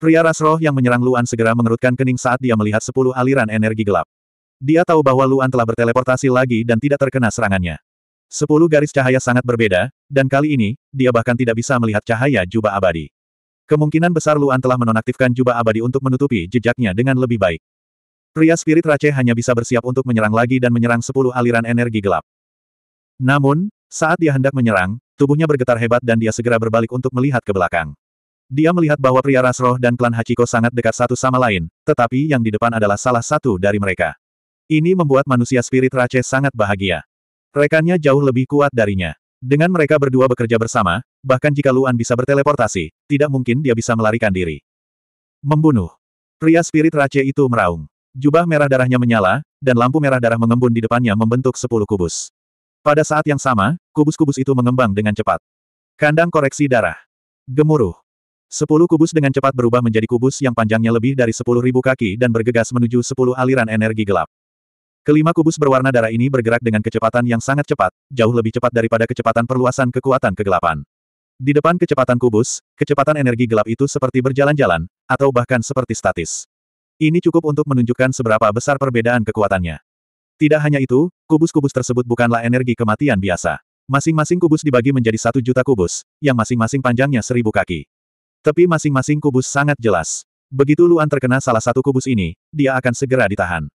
Pria ras roh yang menyerang Luan segera mengerutkan kening saat dia melihat sepuluh aliran energi gelap. Dia tahu bahwa Luan telah berteleportasi lagi dan tidak terkena serangannya. Sepuluh garis cahaya sangat berbeda, dan kali ini, dia bahkan tidak bisa melihat cahaya jubah abadi. Kemungkinan besar Luan telah menonaktifkan jubah abadi untuk menutupi jejaknya dengan lebih baik. Pria spirit Rache hanya bisa bersiap untuk menyerang lagi dan menyerang sepuluh aliran energi gelap. Namun, saat dia hendak menyerang, tubuhnya bergetar hebat dan dia segera berbalik untuk melihat ke belakang. Dia melihat bahwa pria ras roh dan klan Hachiko sangat dekat satu sama lain, tetapi yang di depan adalah salah satu dari mereka. Ini membuat manusia spirit Rache sangat bahagia. Rekannya jauh lebih kuat darinya. Dengan mereka berdua bekerja bersama, bahkan jika Luan bisa berteleportasi, tidak mungkin dia bisa melarikan diri. Membunuh. Pria spirit Rache itu meraung. Jubah merah darahnya menyala, dan lampu merah darah mengembun di depannya membentuk sepuluh kubus. Pada saat yang sama, kubus-kubus itu mengembang dengan cepat. Kandang koreksi darah. Gemuruh. Sepuluh kubus dengan cepat berubah menjadi kubus yang panjangnya lebih dari sepuluh ribu kaki dan bergegas menuju sepuluh aliran energi gelap. Kelima kubus berwarna darah ini bergerak dengan kecepatan yang sangat cepat, jauh lebih cepat daripada kecepatan perluasan kekuatan kegelapan. Di depan kecepatan kubus, kecepatan energi gelap itu seperti berjalan-jalan, atau bahkan seperti statis. Ini cukup untuk menunjukkan seberapa besar perbedaan kekuatannya. Tidak hanya itu, kubus-kubus tersebut bukanlah energi kematian biasa. Masing-masing kubus dibagi menjadi satu juta kubus, yang masing-masing panjangnya seribu kaki. Tapi masing-masing kubus sangat jelas. Begitu Luan terkena salah satu kubus ini, dia akan segera ditahan.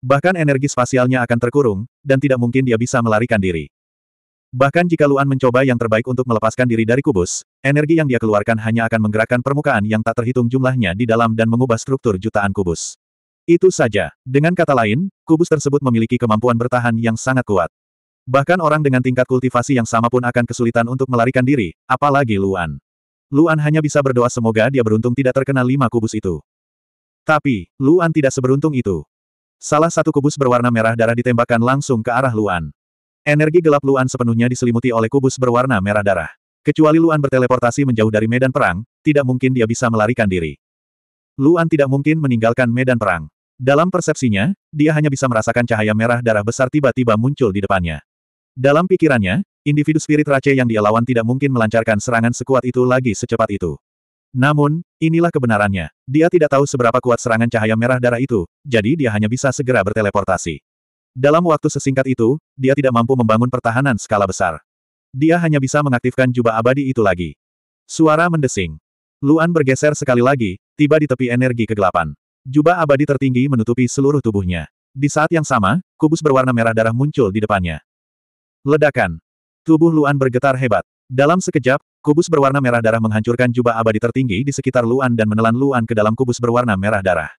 Bahkan energi spasialnya akan terkurung, dan tidak mungkin dia bisa melarikan diri. Bahkan jika Luan mencoba yang terbaik untuk melepaskan diri dari kubus, energi yang dia keluarkan hanya akan menggerakkan permukaan yang tak terhitung jumlahnya di dalam dan mengubah struktur jutaan kubus. Itu saja. Dengan kata lain, kubus tersebut memiliki kemampuan bertahan yang sangat kuat. Bahkan orang dengan tingkat kultivasi yang sama pun akan kesulitan untuk melarikan diri, apalagi Luan. Luan hanya bisa berdoa semoga dia beruntung tidak terkena lima kubus itu. Tapi, Luan tidak seberuntung itu. Salah satu kubus berwarna merah darah ditembakkan langsung ke arah Luan. Energi gelap Luan sepenuhnya diselimuti oleh kubus berwarna merah darah. Kecuali Luan berteleportasi menjauh dari medan perang, tidak mungkin dia bisa melarikan diri. Luan tidak mungkin meninggalkan medan perang. Dalam persepsinya, dia hanya bisa merasakan cahaya merah darah besar tiba-tiba muncul di depannya. Dalam pikirannya, Individu spirit race yang dia lawan tidak mungkin melancarkan serangan sekuat itu lagi secepat itu. Namun, inilah kebenarannya. Dia tidak tahu seberapa kuat serangan cahaya merah darah itu, jadi dia hanya bisa segera berteleportasi. Dalam waktu sesingkat itu, dia tidak mampu membangun pertahanan skala besar. Dia hanya bisa mengaktifkan jubah abadi itu lagi. Suara mendesing. Luan bergeser sekali lagi, tiba di tepi energi kegelapan. Jubah abadi tertinggi menutupi seluruh tubuhnya. Di saat yang sama, kubus berwarna merah darah muncul di depannya. Ledakan. Tubuh Luan bergetar hebat. Dalam sekejap, kubus berwarna merah darah menghancurkan jubah abadi tertinggi di sekitar Luan dan menelan Luan ke dalam kubus berwarna merah darah.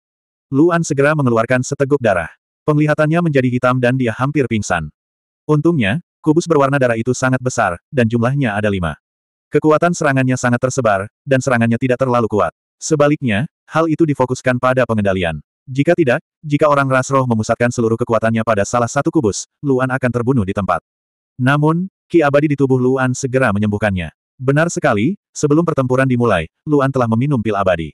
Luan segera mengeluarkan seteguk darah. Penglihatannya menjadi hitam dan dia hampir pingsan. Untungnya, kubus berwarna darah itu sangat besar, dan jumlahnya ada lima. Kekuatan serangannya sangat tersebar, dan serangannya tidak terlalu kuat. Sebaliknya, hal itu difokuskan pada pengendalian. Jika tidak, jika orang ras roh memusatkan seluruh kekuatannya pada salah satu kubus, Luan akan terbunuh di tempat. Namun, Ki abadi di tubuh Luan segera menyembuhkannya. Benar sekali, sebelum pertempuran dimulai, Luan telah meminum pil abadi.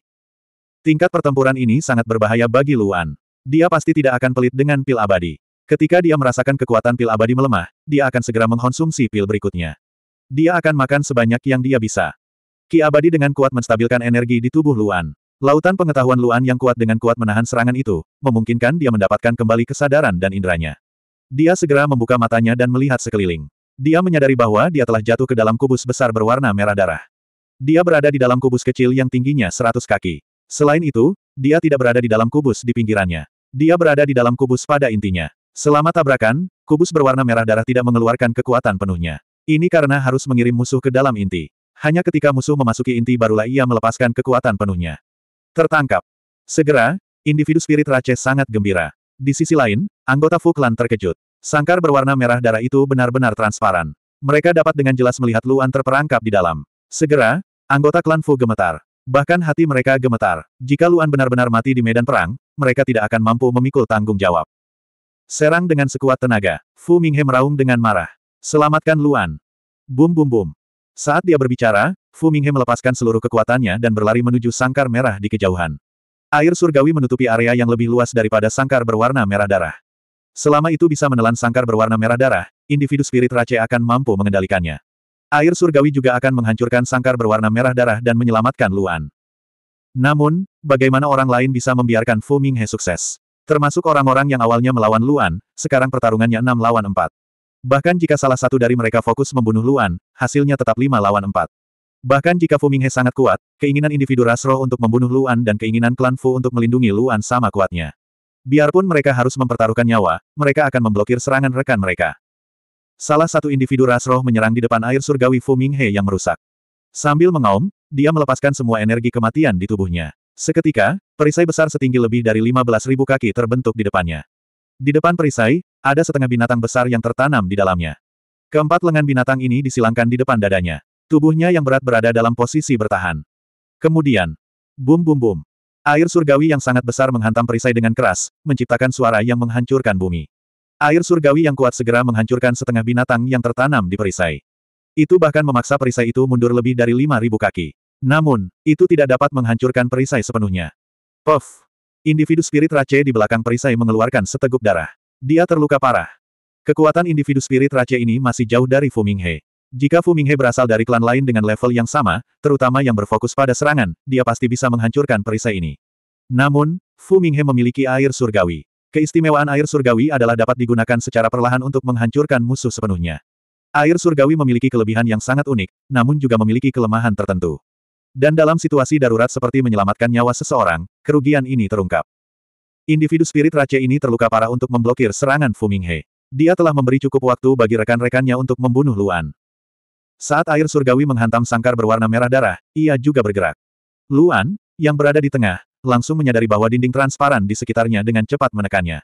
Tingkat pertempuran ini sangat berbahaya bagi Luan. Dia pasti tidak akan pelit dengan pil abadi. Ketika dia merasakan kekuatan pil abadi melemah, dia akan segera mengkonsumsi pil berikutnya. Dia akan makan sebanyak yang dia bisa. Ki abadi dengan kuat menstabilkan energi di tubuh Luan. Lautan pengetahuan Luan yang kuat dengan kuat menahan serangan itu, memungkinkan dia mendapatkan kembali kesadaran dan inderanya. Dia segera membuka matanya dan melihat sekeliling. Dia menyadari bahwa dia telah jatuh ke dalam kubus besar berwarna merah darah. Dia berada di dalam kubus kecil yang tingginya 100 kaki. Selain itu, dia tidak berada di dalam kubus di pinggirannya. Dia berada di dalam kubus pada intinya. Selama tabrakan, kubus berwarna merah darah tidak mengeluarkan kekuatan penuhnya. Ini karena harus mengirim musuh ke dalam inti. Hanya ketika musuh memasuki inti barulah ia melepaskan kekuatan penuhnya. Tertangkap. Segera, individu spirit Rache sangat gembira. Di sisi lain, anggota Fuklan terkejut. Sangkar berwarna merah darah itu benar-benar transparan. Mereka dapat dengan jelas melihat Luan terperangkap di dalam. Segera, anggota klan Fu gemetar. Bahkan hati mereka gemetar. Jika Luan benar-benar mati di medan perang, mereka tidak akan mampu memikul tanggung jawab. Serang dengan sekuat tenaga. Fu Minghe meraung dengan marah. Selamatkan Luan. Bum bum bum. Saat dia berbicara, Fu Minghe melepaskan seluruh kekuatannya dan berlari menuju sangkar merah di kejauhan. Air surgawi menutupi area yang lebih luas daripada sangkar berwarna merah darah. Selama itu bisa menelan sangkar berwarna merah darah, individu spirit race akan mampu mengendalikannya. Air surgawi juga akan menghancurkan sangkar berwarna merah darah dan menyelamatkan Luan. Namun, bagaimana orang lain bisa membiarkan Fu Minghe sukses? Termasuk orang-orang yang awalnya melawan Luan, sekarang pertarungannya 6 lawan 4. Bahkan jika salah satu dari mereka fokus membunuh Luan, hasilnya tetap 5 lawan 4. Bahkan jika Fu Minghe sangat kuat, keinginan individu Rasro untuk membunuh Luan dan keinginan klan Fu untuk melindungi Luan sama kuatnya. Biarpun mereka harus mempertaruhkan nyawa, mereka akan memblokir serangan rekan mereka. Salah satu individu ras roh menyerang di depan air surgawi Fu Minghe yang merusak. Sambil mengaum, dia melepaskan semua energi kematian di tubuhnya. Seketika, perisai besar setinggi lebih dari 15.000 kaki terbentuk di depannya. Di depan perisai, ada setengah binatang besar yang tertanam di dalamnya. Keempat lengan binatang ini disilangkan di depan dadanya. Tubuhnya yang berat berada dalam posisi bertahan. Kemudian, bum bum bum. Air surgawi yang sangat besar menghantam perisai dengan keras, menciptakan suara yang menghancurkan bumi. Air surgawi yang kuat segera menghancurkan setengah binatang yang tertanam di perisai. Itu bahkan memaksa perisai itu mundur lebih dari 5.000 kaki. Namun, itu tidak dapat menghancurkan perisai sepenuhnya. Puff! Individu spirit race di belakang perisai mengeluarkan seteguk darah. Dia terluka parah. Kekuatan individu spirit race ini masih jauh dari Fuming He. Jika Fu Minghe berasal dari klan lain dengan level yang sama, terutama yang berfokus pada serangan, dia pasti bisa menghancurkan perisai ini. Namun, Fu Minghe memiliki air surgawi. Keistimewaan air surgawi adalah dapat digunakan secara perlahan untuk menghancurkan musuh sepenuhnya. Air surgawi memiliki kelebihan yang sangat unik, namun juga memiliki kelemahan tertentu. Dan dalam situasi darurat seperti menyelamatkan nyawa seseorang, kerugian ini terungkap. Individu spirit race ini terluka parah untuk memblokir serangan Fu Minghe. Dia telah memberi cukup waktu bagi rekan-rekannya untuk membunuh Luan. Saat air surgawi menghantam sangkar berwarna merah darah, ia juga bergerak. Luan, yang berada di tengah, langsung menyadari bahwa dinding transparan di sekitarnya dengan cepat menekannya.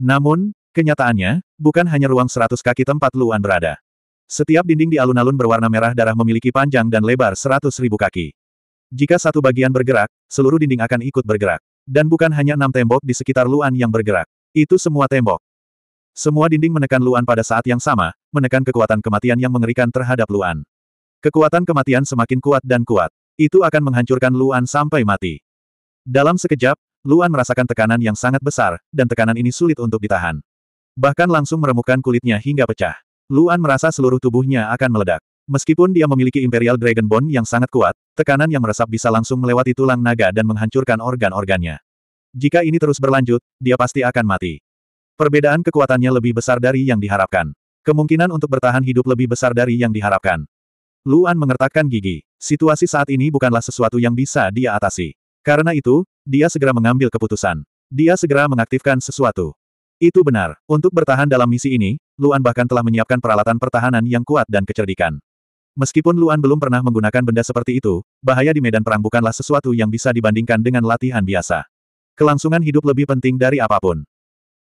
Namun, kenyataannya, bukan hanya ruang seratus kaki tempat Luan berada. Setiap dinding di alun-alun berwarna merah darah memiliki panjang dan lebar seratus ribu kaki. Jika satu bagian bergerak, seluruh dinding akan ikut bergerak. Dan bukan hanya enam tembok di sekitar Luan yang bergerak. Itu semua tembok. Semua dinding menekan Luan pada saat yang sama, menekan kekuatan kematian yang mengerikan terhadap Luan. Kekuatan kematian semakin kuat dan kuat. Itu akan menghancurkan Luan sampai mati. Dalam sekejap, Luan merasakan tekanan yang sangat besar, dan tekanan ini sulit untuk ditahan. Bahkan langsung meremukkan kulitnya hingga pecah. Luan merasa seluruh tubuhnya akan meledak. Meskipun dia memiliki Imperial Dragonbone yang sangat kuat, tekanan yang meresap bisa langsung melewati tulang naga dan menghancurkan organ-organnya. Jika ini terus berlanjut, dia pasti akan mati. Perbedaan kekuatannya lebih besar dari yang diharapkan. Kemungkinan untuk bertahan hidup lebih besar dari yang diharapkan. Luan mengertakkan gigi. Situasi saat ini bukanlah sesuatu yang bisa dia atasi. Karena itu, dia segera mengambil keputusan. Dia segera mengaktifkan sesuatu. Itu benar. Untuk bertahan dalam misi ini, Luan bahkan telah menyiapkan peralatan pertahanan yang kuat dan kecerdikan. Meskipun Luan belum pernah menggunakan benda seperti itu, bahaya di medan perang bukanlah sesuatu yang bisa dibandingkan dengan latihan biasa. Kelangsungan hidup lebih penting dari apapun.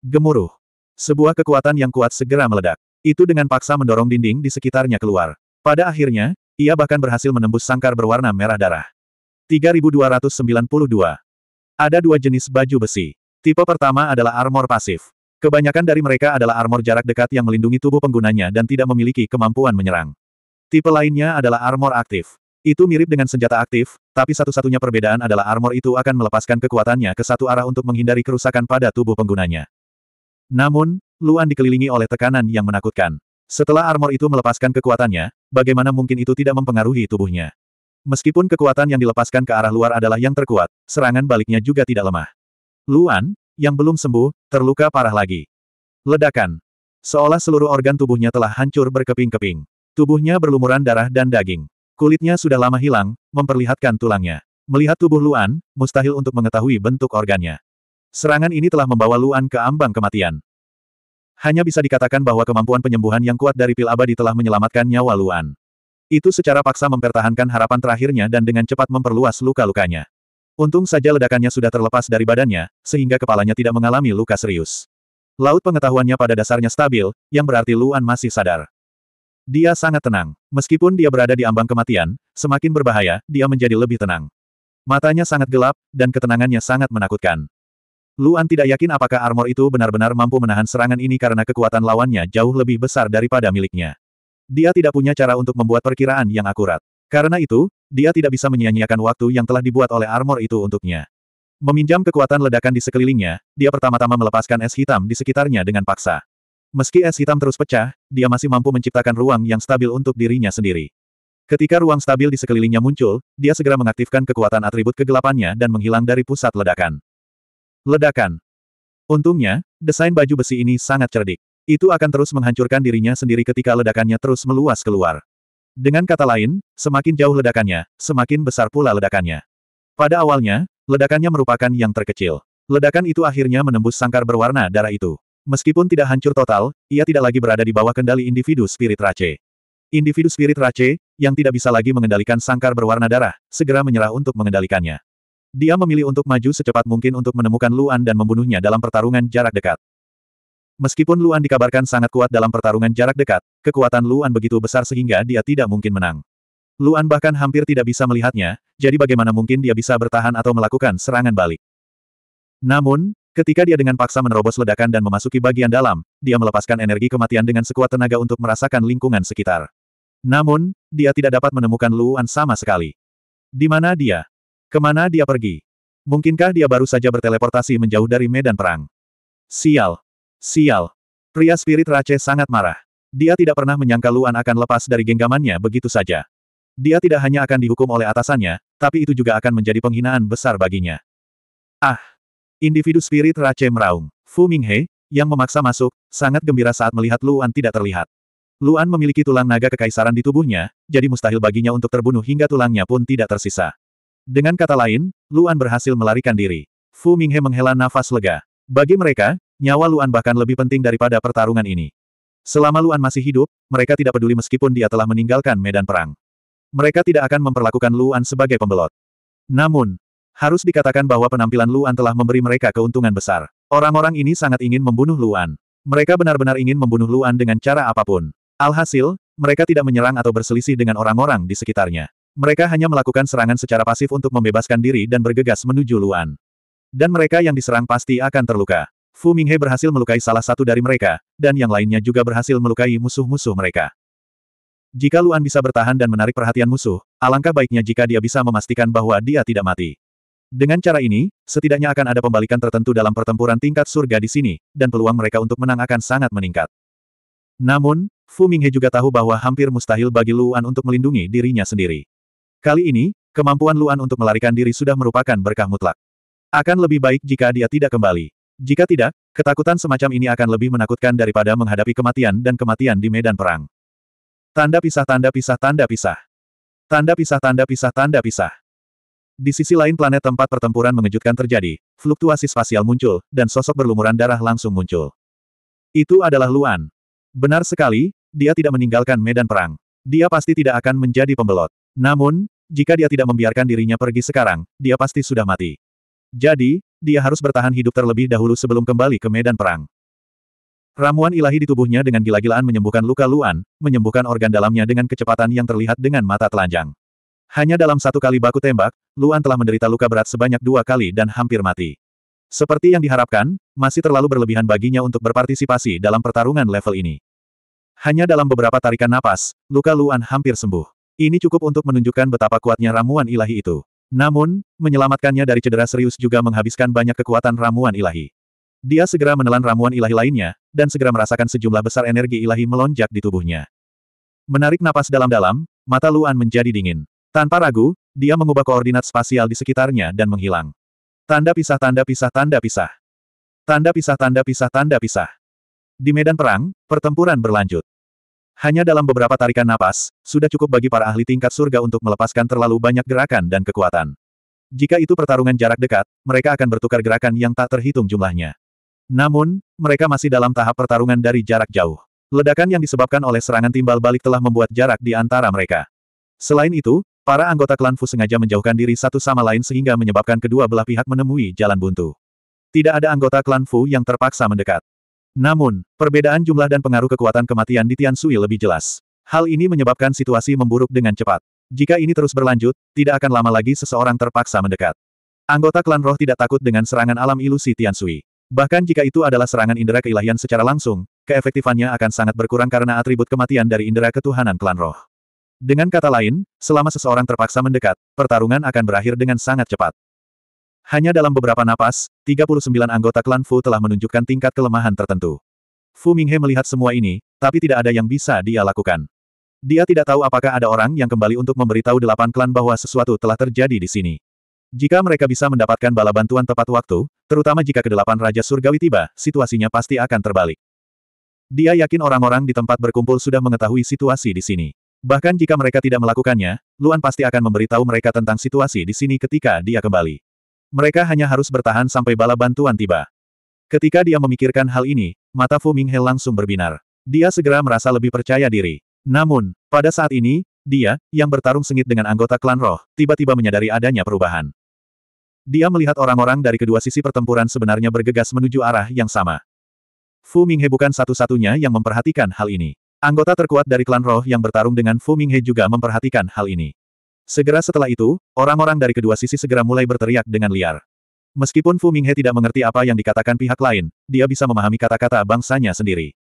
Gemuruh. Sebuah kekuatan yang kuat segera meledak. Itu dengan paksa mendorong dinding di sekitarnya keluar. Pada akhirnya, ia bahkan berhasil menembus sangkar berwarna merah darah. 3292. Ada dua jenis baju besi. Tipe pertama adalah armor pasif. Kebanyakan dari mereka adalah armor jarak dekat yang melindungi tubuh penggunanya dan tidak memiliki kemampuan menyerang. Tipe lainnya adalah armor aktif. Itu mirip dengan senjata aktif, tapi satu-satunya perbedaan adalah armor itu akan melepaskan kekuatannya ke satu arah untuk menghindari kerusakan pada tubuh penggunanya. Namun, Luan dikelilingi oleh tekanan yang menakutkan. Setelah armor itu melepaskan kekuatannya, bagaimana mungkin itu tidak mempengaruhi tubuhnya? Meskipun kekuatan yang dilepaskan ke arah luar adalah yang terkuat, serangan baliknya juga tidak lemah. Luan, yang belum sembuh, terluka parah lagi. Ledakan. Seolah seluruh organ tubuhnya telah hancur berkeping-keping. Tubuhnya berlumuran darah dan daging. Kulitnya sudah lama hilang, memperlihatkan tulangnya. Melihat tubuh Luan, mustahil untuk mengetahui bentuk organnya. Serangan ini telah membawa Luan ke ambang kematian. Hanya bisa dikatakan bahwa kemampuan penyembuhan yang kuat dari pil abadi telah menyelamatkan nyawa Luan. Itu secara paksa mempertahankan harapan terakhirnya dan dengan cepat memperluas luka-lukanya. Untung saja ledakannya sudah terlepas dari badannya, sehingga kepalanya tidak mengalami luka serius. Laut pengetahuannya pada dasarnya stabil, yang berarti Luan masih sadar. Dia sangat tenang. Meskipun dia berada di ambang kematian, semakin berbahaya, dia menjadi lebih tenang. Matanya sangat gelap, dan ketenangannya sangat menakutkan. Luan tidak yakin apakah armor itu benar-benar mampu menahan serangan ini karena kekuatan lawannya jauh lebih besar daripada miliknya. Dia tidak punya cara untuk membuat perkiraan yang akurat. Karena itu, dia tidak bisa menyia-nyiakan waktu yang telah dibuat oleh armor itu untuknya. Meminjam kekuatan ledakan di sekelilingnya, dia pertama-tama melepaskan es hitam di sekitarnya dengan paksa. Meski es hitam terus pecah, dia masih mampu menciptakan ruang yang stabil untuk dirinya sendiri. Ketika ruang stabil di sekelilingnya muncul, dia segera mengaktifkan kekuatan atribut kegelapannya dan menghilang dari pusat ledakan. Ledakan. Untungnya, desain baju besi ini sangat cerdik. Itu akan terus menghancurkan dirinya sendiri ketika ledakannya terus meluas keluar. Dengan kata lain, semakin jauh ledakannya, semakin besar pula ledakannya. Pada awalnya, ledakannya merupakan yang terkecil. Ledakan itu akhirnya menembus sangkar berwarna darah itu. Meskipun tidak hancur total, ia tidak lagi berada di bawah kendali individu spirit race. Individu spirit race, yang tidak bisa lagi mengendalikan sangkar berwarna darah, segera menyerah untuk mengendalikannya. Dia memilih untuk maju secepat mungkin untuk menemukan Luan dan membunuhnya dalam pertarungan jarak dekat. Meskipun Luan dikabarkan sangat kuat dalam pertarungan jarak dekat, kekuatan Luan begitu besar sehingga dia tidak mungkin menang. Luan bahkan hampir tidak bisa melihatnya, jadi bagaimana mungkin dia bisa bertahan atau melakukan serangan balik. Namun, ketika dia dengan paksa menerobos ledakan dan memasuki bagian dalam, dia melepaskan energi kematian dengan sekuat tenaga untuk merasakan lingkungan sekitar. Namun, dia tidak dapat menemukan Luan sama sekali. Di mana dia? Kemana dia pergi? Mungkinkah dia baru saja berteleportasi menjauh dari medan perang? Sial! Sial! Pria spirit Rache sangat marah. Dia tidak pernah menyangka Luan akan lepas dari genggamannya begitu saja. Dia tidak hanya akan dihukum oleh atasannya, tapi itu juga akan menjadi penghinaan besar baginya. Ah! Individu spirit Rache meraung. Fu Minghe, yang memaksa masuk, sangat gembira saat melihat Luan tidak terlihat. Luan memiliki tulang naga kekaisaran di tubuhnya, jadi mustahil baginya untuk terbunuh hingga tulangnya pun tidak tersisa. Dengan kata lain, Luan berhasil melarikan diri. Fu Minghe menghela nafas lega. Bagi mereka, nyawa Luan bahkan lebih penting daripada pertarungan ini. Selama Luan masih hidup, mereka tidak peduli meskipun dia telah meninggalkan medan perang. Mereka tidak akan memperlakukan Luan sebagai pembelot. Namun, harus dikatakan bahwa penampilan Luan telah memberi mereka keuntungan besar. Orang-orang ini sangat ingin membunuh Luan. Mereka benar-benar ingin membunuh Luan dengan cara apapun. Alhasil, mereka tidak menyerang atau berselisih dengan orang-orang di sekitarnya. Mereka hanya melakukan serangan secara pasif untuk membebaskan diri dan bergegas menuju Luan. Dan mereka yang diserang pasti akan terluka. Fu Minghe berhasil melukai salah satu dari mereka, dan yang lainnya juga berhasil melukai musuh-musuh mereka. Jika Luan bisa bertahan dan menarik perhatian musuh, alangkah baiknya jika dia bisa memastikan bahwa dia tidak mati. Dengan cara ini, setidaknya akan ada pembalikan tertentu dalam pertempuran tingkat surga di sini, dan peluang mereka untuk menang akan sangat meningkat. Namun, Fu Minghe juga tahu bahwa hampir mustahil bagi Luan untuk melindungi dirinya sendiri. Kali ini, kemampuan Luan untuk melarikan diri sudah merupakan berkah mutlak. Akan lebih baik jika dia tidak kembali. Jika tidak, ketakutan semacam ini akan lebih menakutkan daripada menghadapi kematian dan kematian di medan perang. Tanda pisah tanda pisah tanda pisah. Tanda pisah tanda pisah tanda pisah. Di sisi lain planet tempat pertempuran mengejutkan terjadi, fluktuasi spasial muncul, dan sosok berlumuran darah langsung muncul. Itu adalah Luan. Benar sekali, dia tidak meninggalkan medan perang. Dia pasti tidak akan menjadi pembelot. Namun, jika dia tidak membiarkan dirinya pergi sekarang, dia pasti sudah mati. Jadi, dia harus bertahan hidup terlebih dahulu sebelum kembali ke medan perang. Ramuan ilahi di tubuhnya dengan gila-gilaan menyembuhkan luka Luan, menyembuhkan organ dalamnya dengan kecepatan yang terlihat dengan mata telanjang. Hanya dalam satu kali baku tembak, Luan telah menderita luka berat sebanyak dua kali dan hampir mati. Seperti yang diharapkan, masih terlalu berlebihan baginya untuk berpartisipasi dalam pertarungan level ini. Hanya dalam beberapa tarikan napas, luka Luan hampir sembuh. Ini cukup untuk menunjukkan betapa kuatnya ramuan ilahi itu. Namun, menyelamatkannya dari cedera serius juga menghabiskan banyak kekuatan ramuan ilahi. Dia segera menelan ramuan ilahi lainnya, dan segera merasakan sejumlah besar energi ilahi melonjak di tubuhnya. Menarik napas dalam-dalam, mata Luan menjadi dingin. Tanpa ragu, dia mengubah koordinat spasial di sekitarnya dan menghilang. Tanda pisah tanda pisah tanda pisah. Tanda pisah tanda pisah tanda pisah. Di medan perang, pertempuran berlanjut. Hanya dalam beberapa tarikan napas, sudah cukup bagi para ahli tingkat surga untuk melepaskan terlalu banyak gerakan dan kekuatan. Jika itu pertarungan jarak dekat, mereka akan bertukar gerakan yang tak terhitung jumlahnya. Namun, mereka masih dalam tahap pertarungan dari jarak jauh. Ledakan yang disebabkan oleh serangan timbal balik telah membuat jarak di antara mereka. Selain itu, para anggota klan Fu sengaja menjauhkan diri satu sama lain sehingga menyebabkan kedua belah pihak menemui jalan buntu. Tidak ada anggota klan Fu yang terpaksa mendekat. Namun, perbedaan jumlah dan pengaruh kekuatan kematian di Tian Sui lebih jelas. Hal ini menyebabkan situasi memburuk dengan cepat. Jika ini terus berlanjut, tidak akan lama lagi seseorang terpaksa mendekat. Anggota klan roh tidak takut dengan serangan alam ilusi Tian Sui. Bahkan jika itu adalah serangan indera keilahian secara langsung, keefektifannya akan sangat berkurang karena atribut kematian dari indera ketuhanan klan roh. Dengan kata lain, selama seseorang terpaksa mendekat, pertarungan akan berakhir dengan sangat cepat. Hanya dalam beberapa napas, 39 anggota klan Fu telah menunjukkan tingkat kelemahan tertentu. Fu Minghe melihat semua ini, tapi tidak ada yang bisa dia lakukan. Dia tidak tahu apakah ada orang yang kembali untuk memberitahu delapan klan bahwa sesuatu telah terjadi di sini. Jika mereka bisa mendapatkan bala bantuan tepat waktu, terutama jika kedelapan Raja Surgawi tiba, situasinya pasti akan terbalik. Dia yakin orang-orang di tempat berkumpul sudah mengetahui situasi di sini. Bahkan jika mereka tidak melakukannya, Luan pasti akan memberitahu mereka tentang situasi di sini ketika dia kembali. Mereka hanya harus bertahan sampai bala bantuan tiba. Ketika dia memikirkan hal ini, mata Fu Minghe langsung berbinar. Dia segera merasa lebih percaya diri. Namun, pada saat ini, dia, yang bertarung sengit dengan anggota klan roh, tiba-tiba menyadari adanya perubahan. Dia melihat orang-orang dari kedua sisi pertempuran sebenarnya bergegas menuju arah yang sama. Fu Minghe bukan satu-satunya yang memperhatikan hal ini. Anggota terkuat dari klan roh yang bertarung dengan Fu Minghe juga memperhatikan hal ini. Segera setelah itu, orang-orang dari kedua sisi segera mulai berteriak dengan liar. Meskipun Fu Minghe tidak mengerti apa yang dikatakan pihak lain, dia bisa memahami kata-kata bangsanya sendiri.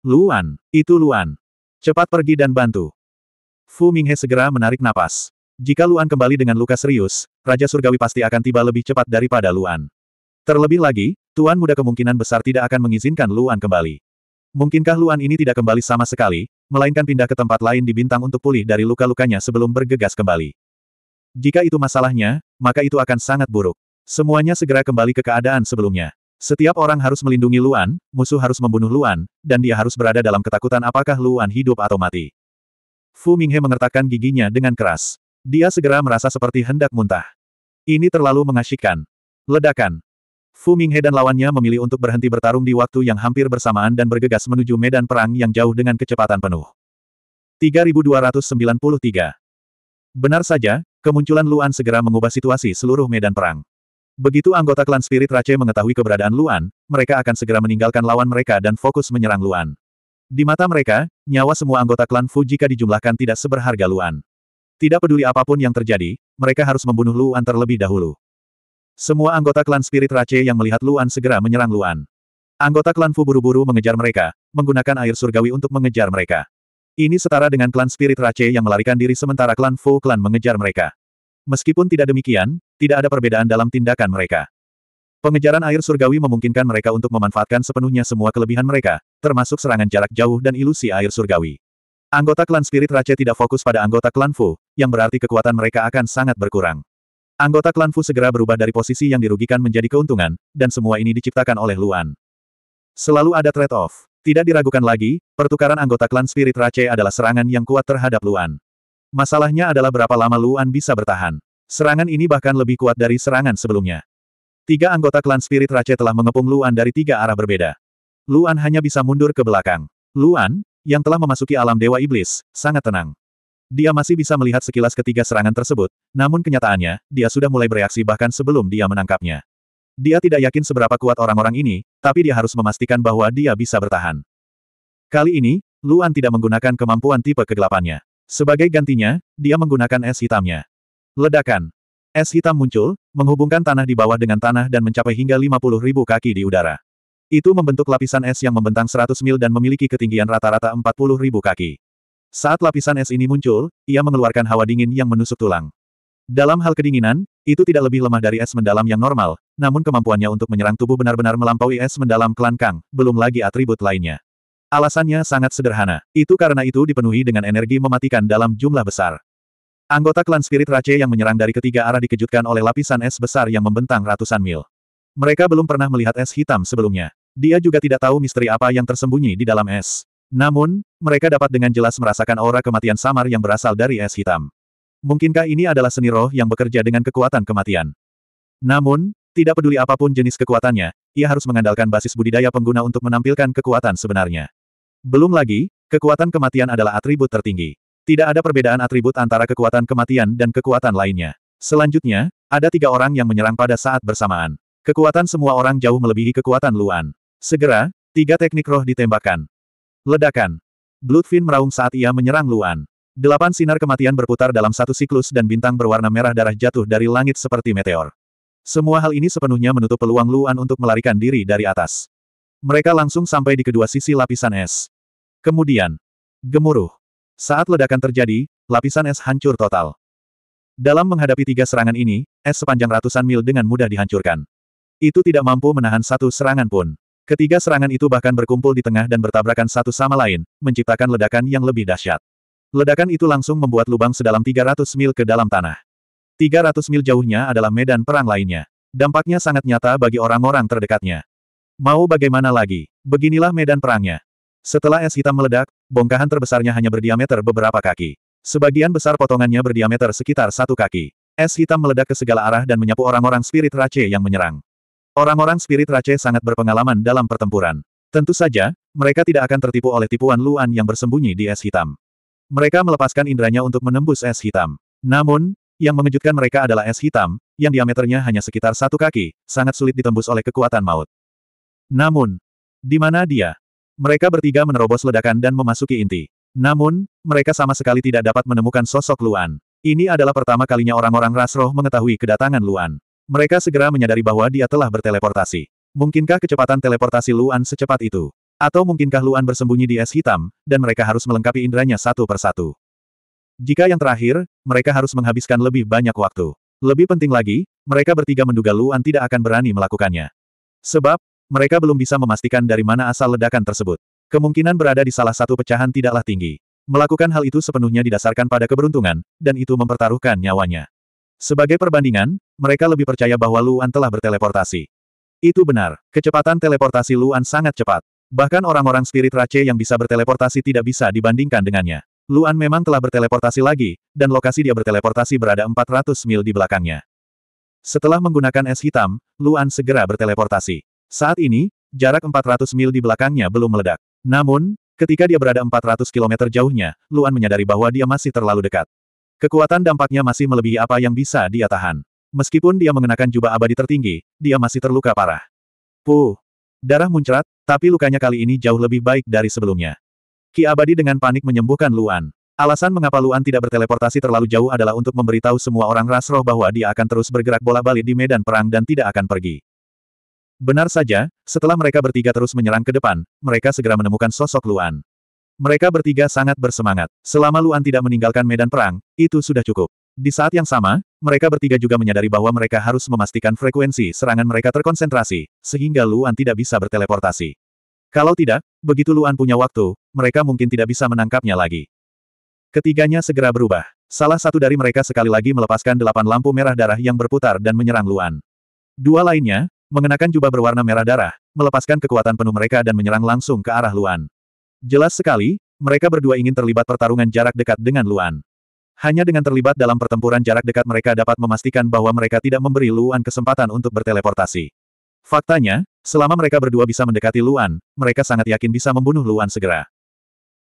Luan, itu Luan. Cepat pergi dan bantu. Fu Minghe segera menarik napas. Jika Luan kembali dengan luka serius, Raja Surgawi pasti akan tiba lebih cepat daripada Luan. Terlebih lagi, Tuan Muda kemungkinan besar tidak akan mengizinkan Luan kembali. Mungkinkah Luan ini tidak kembali sama sekali, melainkan pindah ke tempat lain di bintang untuk pulih dari luka-lukanya sebelum bergegas kembali. Jika itu masalahnya, maka itu akan sangat buruk. Semuanya segera kembali ke keadaan sebelumnya. Setiap orang harus melindungi Luan, musuh harus membunuh Luan, dan dia harus berada dalam ketakutan apakah Luan hidup atau mati. Fu Minghe mengertakkan giginya dengan keras. Dia segera merasa seperti hendak muntah. Ini terlalu mengasyikkan. Ledakan. Fu Minghe dan lawannya memilih untuk berhenti bertarung di waktu yang hampir bersamaan dan bergegas menuju medan perang yang jauh dengan kecepatan penuh. 3293 Benar saja, kemunculan Luan segera mengubah situasi seluruh medan perang. Begitu anggota klan Spirit Rache mengetahui keberadaan Luan, mereka akan segera meninggalkan lawan mereka dan fokus menyerang Luan. Di mata mereka, nyawa semua anggota klan Fu jika dijumlahkan tidak seberharga Luan. Tidak peduli apapun yang terjadi, mereka harus membunuh Luan terlebih dahulu. Semua anggota klan Spirit Rache yang melihat Luan segera menyerang Luan. Anggota klan Fu buru-buru mengejar mereka, menggunakan air surgawi untuk mengejar mereka. Ini setara dengan klan Spirit Rache yang melarikan diri sementara klan Fu klan mengejar mereka. Meskipun tidak demikian, tidak ada perbedaan dalam tindakan mereka. Pengejaran air surgawi memungkinkan mereka untuk memanfaatkan sepenuhnya semua kelebihan mereka, termasuk serangan jarak jauh dan ilusi air surgawi. Anggota klan Spirit Rache tidak fokus pada anggota klan Fu, yang berarti kekuatan mereka akan sangat berkurang. Anggota klan Fu segera berubah dari posisi yang dirugikan menjadi keuntungan, dan semua ini diciptakan oleh Luan. Selalu ada trade-off. Tidak diragukan lagi, pertukaran anggota klan Spirit Rache adalah serangan yang kuat terhadap Luan. Masalahnya adalah berapa lama Luan bisa bertahan. Serangan ini bahkan lebih kuat dari serangan sebelumnya. Tiga anggota klan Spirit Rache telah mengepung Luan dari tiga arah berbeda. Luan hanya bisa mundur ke belakang. Luan, yang telah memasuki alam Dewa Iblis, sangat tenang. Dia masih bisa melihat sekilas ketiga serangan tersebut, namun kenyataannya, dia sudah mulai bereaksi bahkan sebelum dia menangkapnya. Dia tidak yakin seberapa kuat orang-orang ini, tapi dia harus memastikan bahwa dia bisa bertahan. Kali ini, Luan tidak menggunakan kemampuan tipe kegelapannya. Sebagai gantinya, dia menggunakan es hitamnya. Ledakan. Es hitam muncul, menghubungkan tanah di bawah dengan tanah dan mencapai hingga 50 ribu kaki di udara. Itu membentuk lapisan es yang membentang 100 mil dan memiliki ketinggian rata-rata 40 ribu kaki. Saat lapisan es ini muncul, ia mengeluarkan hawa dingin yang menusuk tulang. Dalam hal kedinginan, itu tidak lebih lemah dari es mendalam yang normal, namun kemampuannya untuk menyerang tubuh benar-benar melampaui es mendalam klan Kang, belum lagi atribut lainnya. Alasannya sangat sederhana, itu karena itu dipenuhi dengan energi mematikan dalam jumlah besar. Anggota klan Spirit Rache yang menyerang dari ketiga arah dikejutkan oleh lapisan es besar yang membentang ratusan mil. Mereka belum pernah melihat es hitam sebelumnya. Dia juga tidak tahu misteri apa yang tersembunyi di dalam es. Namun, mereka dapat dengan jelas merasakan aura kematian samar yang berasal dari es hitam. Mungkinkah ini adalah seni roh yang bekerja dengan kekuatan kematian? Namun, tidak peduli apapun jenis kekuatannya, ia harus mengandalkan basis budidaya pengguna untuk menampilkan kekuatan sebenarnya. Belum lagi, kekuatan kematian adalah atribut tertinggi. Tidak ada perbedaan atribut antara kekuatan kematian dan kekuatan lainnya. Selanjutnya, ada tiga orang yang menyerang pada saat bersamaan. Kekuatan semua orang jauh melebihi kekuatan Luan. Segera, tiga teknik roh ditembakkan. Ledakan. Bloodfin meraung saat ia menyerang Luan. Delapan sinar kematian berputar dalam satu siklus dan bintang berwarna merah darah jatuh dari langit seperti meteor. Semua hal ini sepenuhnya menutup peluang Luan untuk melarikan diri dari atas. Mereka langsung sampai di kedua sisi lapisan es. Kemudian, gemuruh. Saat ledakan terjadi, lapisan es hancur total. Dalam menghadapi tiga serangan ini, es sepanjang ratusan mil dengan mudah dihancurkan. Itu tidak mampu menahan satu serangan pun. Ketiga serangan itu bahkan berkumpul di tengah dan bertabrakan satu sama lain, menciptakan ledakan yang lebih dahsyat. Ledakan itu langsung membuat lubang sedalam 300 mil ke dalam tanah. 300 mil jauhnya adalah medan perang lainnya. Dampaknya sangat nyata bagi orang-orang terdekatnya. Mau bagaimana lagi? Beginilah medan perangnya. Setelah es hitam meledak, bongkahan terbesarnya hanya berdiameter beberapa kaki. Sebagian besar potongannya berdiameter sekitar satu kaki. Es hitam meledak ke segala arah dan menyapu orang-orang spirit race yang menyerang. Orang-orang spirit Rache sangat berpengalaman dalam pertempuran. Tentu saja, mereka tidak akan tertipu oleh tipuan Luan yang bersembunyi di es hitam. Mereka melepaskan indranya untuk menembus es hitam. Namun, yang mengejutkan mereka adalah es hitam, yang diameternya hanya sekitar satu kaki, sangat sulit ditembus oleh kekuatan maut. Namun, di mana dia? Mereka bertiga menerobos ledakan dan memasuki inti. Namun, mereka sama sekali tidak dapat menemukan sosok Luan. Ini adalah pertama kalinya orang-orang Rasroh mengetahui kedatangan Luan. Mereka segera menyadari bahwa dia telah berteleportasi. Mungkinkah kecepatan teleportasi Luan secepat itu? Atau mungkinkah Luan bersembunyi di es hitam, dan mereka harus melengkapi indranya satu per satu? Jika yang terakhir, mereka harus menghabiskan lebih banyak waktu. Lebih penting lagi, mereka bertiga menduga Luan tidak akan berani melakukannya. Sebab, mereka belum bisa memastikan dari mana asal ledakan tersebut. Kemungkinan berada di salah satu pecahan tidaklah tinggi. Melakukan hal itu sepenuhnya didasarkan pada keberuntungan, dan itu mempertaruhkan nyawanya. Sebagai perbandingan, mereka lebih percaya bahwa Luan telah berteleportasi. Itu benar, kecepatan teleportasi Luan sangat cepat. Bahkan orang-orang spirit race yang bisa berteleportasi tidak bisa dibandingkan dengannya. Luan memang telah berteleportasi lagi, dan lokasi dia berteleportasi berada 400 mil di belakangnya. Setelah menggunakan es hitam, Luan segera berteleportasi. Saat ini, jarak 400 mil di belakangnya belum meledak. Namun, ketika dia berada 400 km jauhnya, Luan menyadari bahwa dia masih terlalu dekat. Kekuatan dampaknya masih melebihi apa yang bisa dia tahan. Meskipun dia mengenakan jubah abadi tertinggi, dia masih terluka parah. Puh! Darah muncrat, tapi lukanya kali ini jauh lebih baik dari sebelumnya. Ki abadi dengan panik menyembuhkan Luan. Alasan mengapa Luan tidak berteleportasi terlalu jauh adalah untuk memberitahu semua orang ras roh bahwa dia akan terus bergerak bola-balik di medan perang dan tidak akan pergi. Benar saja, setelah mereka bertiga terus menyerang ke depan, mereka segera menemukan sosok Luan. Mereka bertiga sangat bersemangat. Selama Luan tidak meninggalkan medan perang, itu sudah cukup. Di saat yang sama, mereka bertiga juga menyadari bahwa mereka harus memastikan frekuensi serangan mereka terkonsentrasi, sehingga Luan tidak bisa berteleportasi. Kalau tidak, begitu Luan punya waktu, mereka mungkin tidak bisa menangkapnya lagi. Ketiganya segera berubah. Salah satu dari mereka sekali lagi melepaskan delapan lampu merah darah yang berputar dan menyerang Luan. Dua lainnya, mengenakan jubah berwarna merah darah, melepaskan kekuatan penuh mereka dan menyerang langsung ke arah Luan. Jelas sekali, mereka berdua ingin terlibat pertarungan jarak dekat dengan Luan. Hanya dengan terlibat dalam pertempuran jarak dekat mereka dapat memastikan bahwa mereka tidak memberi Luan kesempatan untuk berteleportasi. Faktanya, selama mereka berdua bisa mendekati Luan, mereka sangat yakin bisa membunuh Luan segera.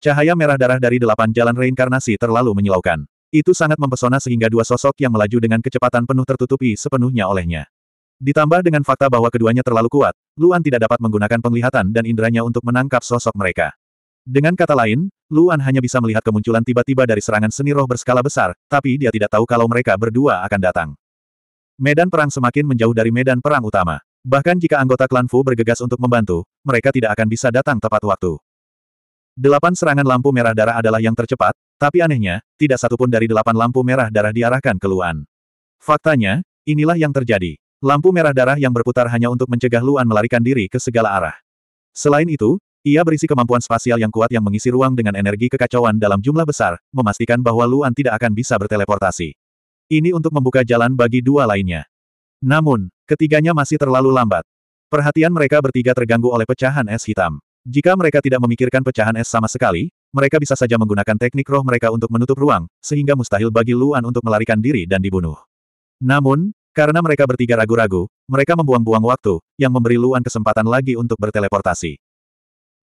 Cahaya merah darah dari delapan jalan reinkarnasi terlalu menyilaukan. Itu sangat mempesona sehingga dua sosok yang melaju dengan kecepatan penuh tertutupi sepenuhnya olehnya. Ditambah dengan fakta bahwa keduanya terlalu kuat, Luan tidak dapat menggunakan penglihatan dan inderanya untuk menangkap sosok mereka. Dengan kata lain, Luan hanya bisa melihat kemunculan tiba-tiba dari serangan seni roh berskala besar, tapi dia tidak tahu kalau mereka berdua akan datang. Medan perang semakin menjauh dari medan perang utama. Bahkan jika anggota klan Fu bergegas untuk membantu, mereka tidak akan bisa datang tepat waktu. Delapan serangan lampu merah darah adalah yang tercepat, tapi anehnya, tidak satupun dari delapan lampu merah darah diarahkan ke Luan. Faktanya, inilah yang terjadi. Lampu merah darah yang berputar hanya untuk mencegah Luan melarikan diri ke segala arah. Selain itu, ia berisi kemampuan spasial yang kuat yang mengisi ruang dengan energi kekacauan dalam jumlah besar, memastikan bahwa Luan tidak akan bisa berteleportasi. Ini untuk membuka jalan bagi dua lainnya. Namun, ketiganya masih terlalu lambat. Perhatian mereka bertiga terganggu oleh pecahan es hitam. Jika mereka tidak memikirkan pecahan es sama sekali, mereka bisa saja menggunakan teknik roh mereka untuk menutup ruang, sehingga mustahil bagi Luan untuk melarikan diri dan dibunuh. Namun, karena mereka bertiga ragu-ragu, mereka membuang-buang waktu, yang memberi Luan kesempatan lagi untuk berteleportasi.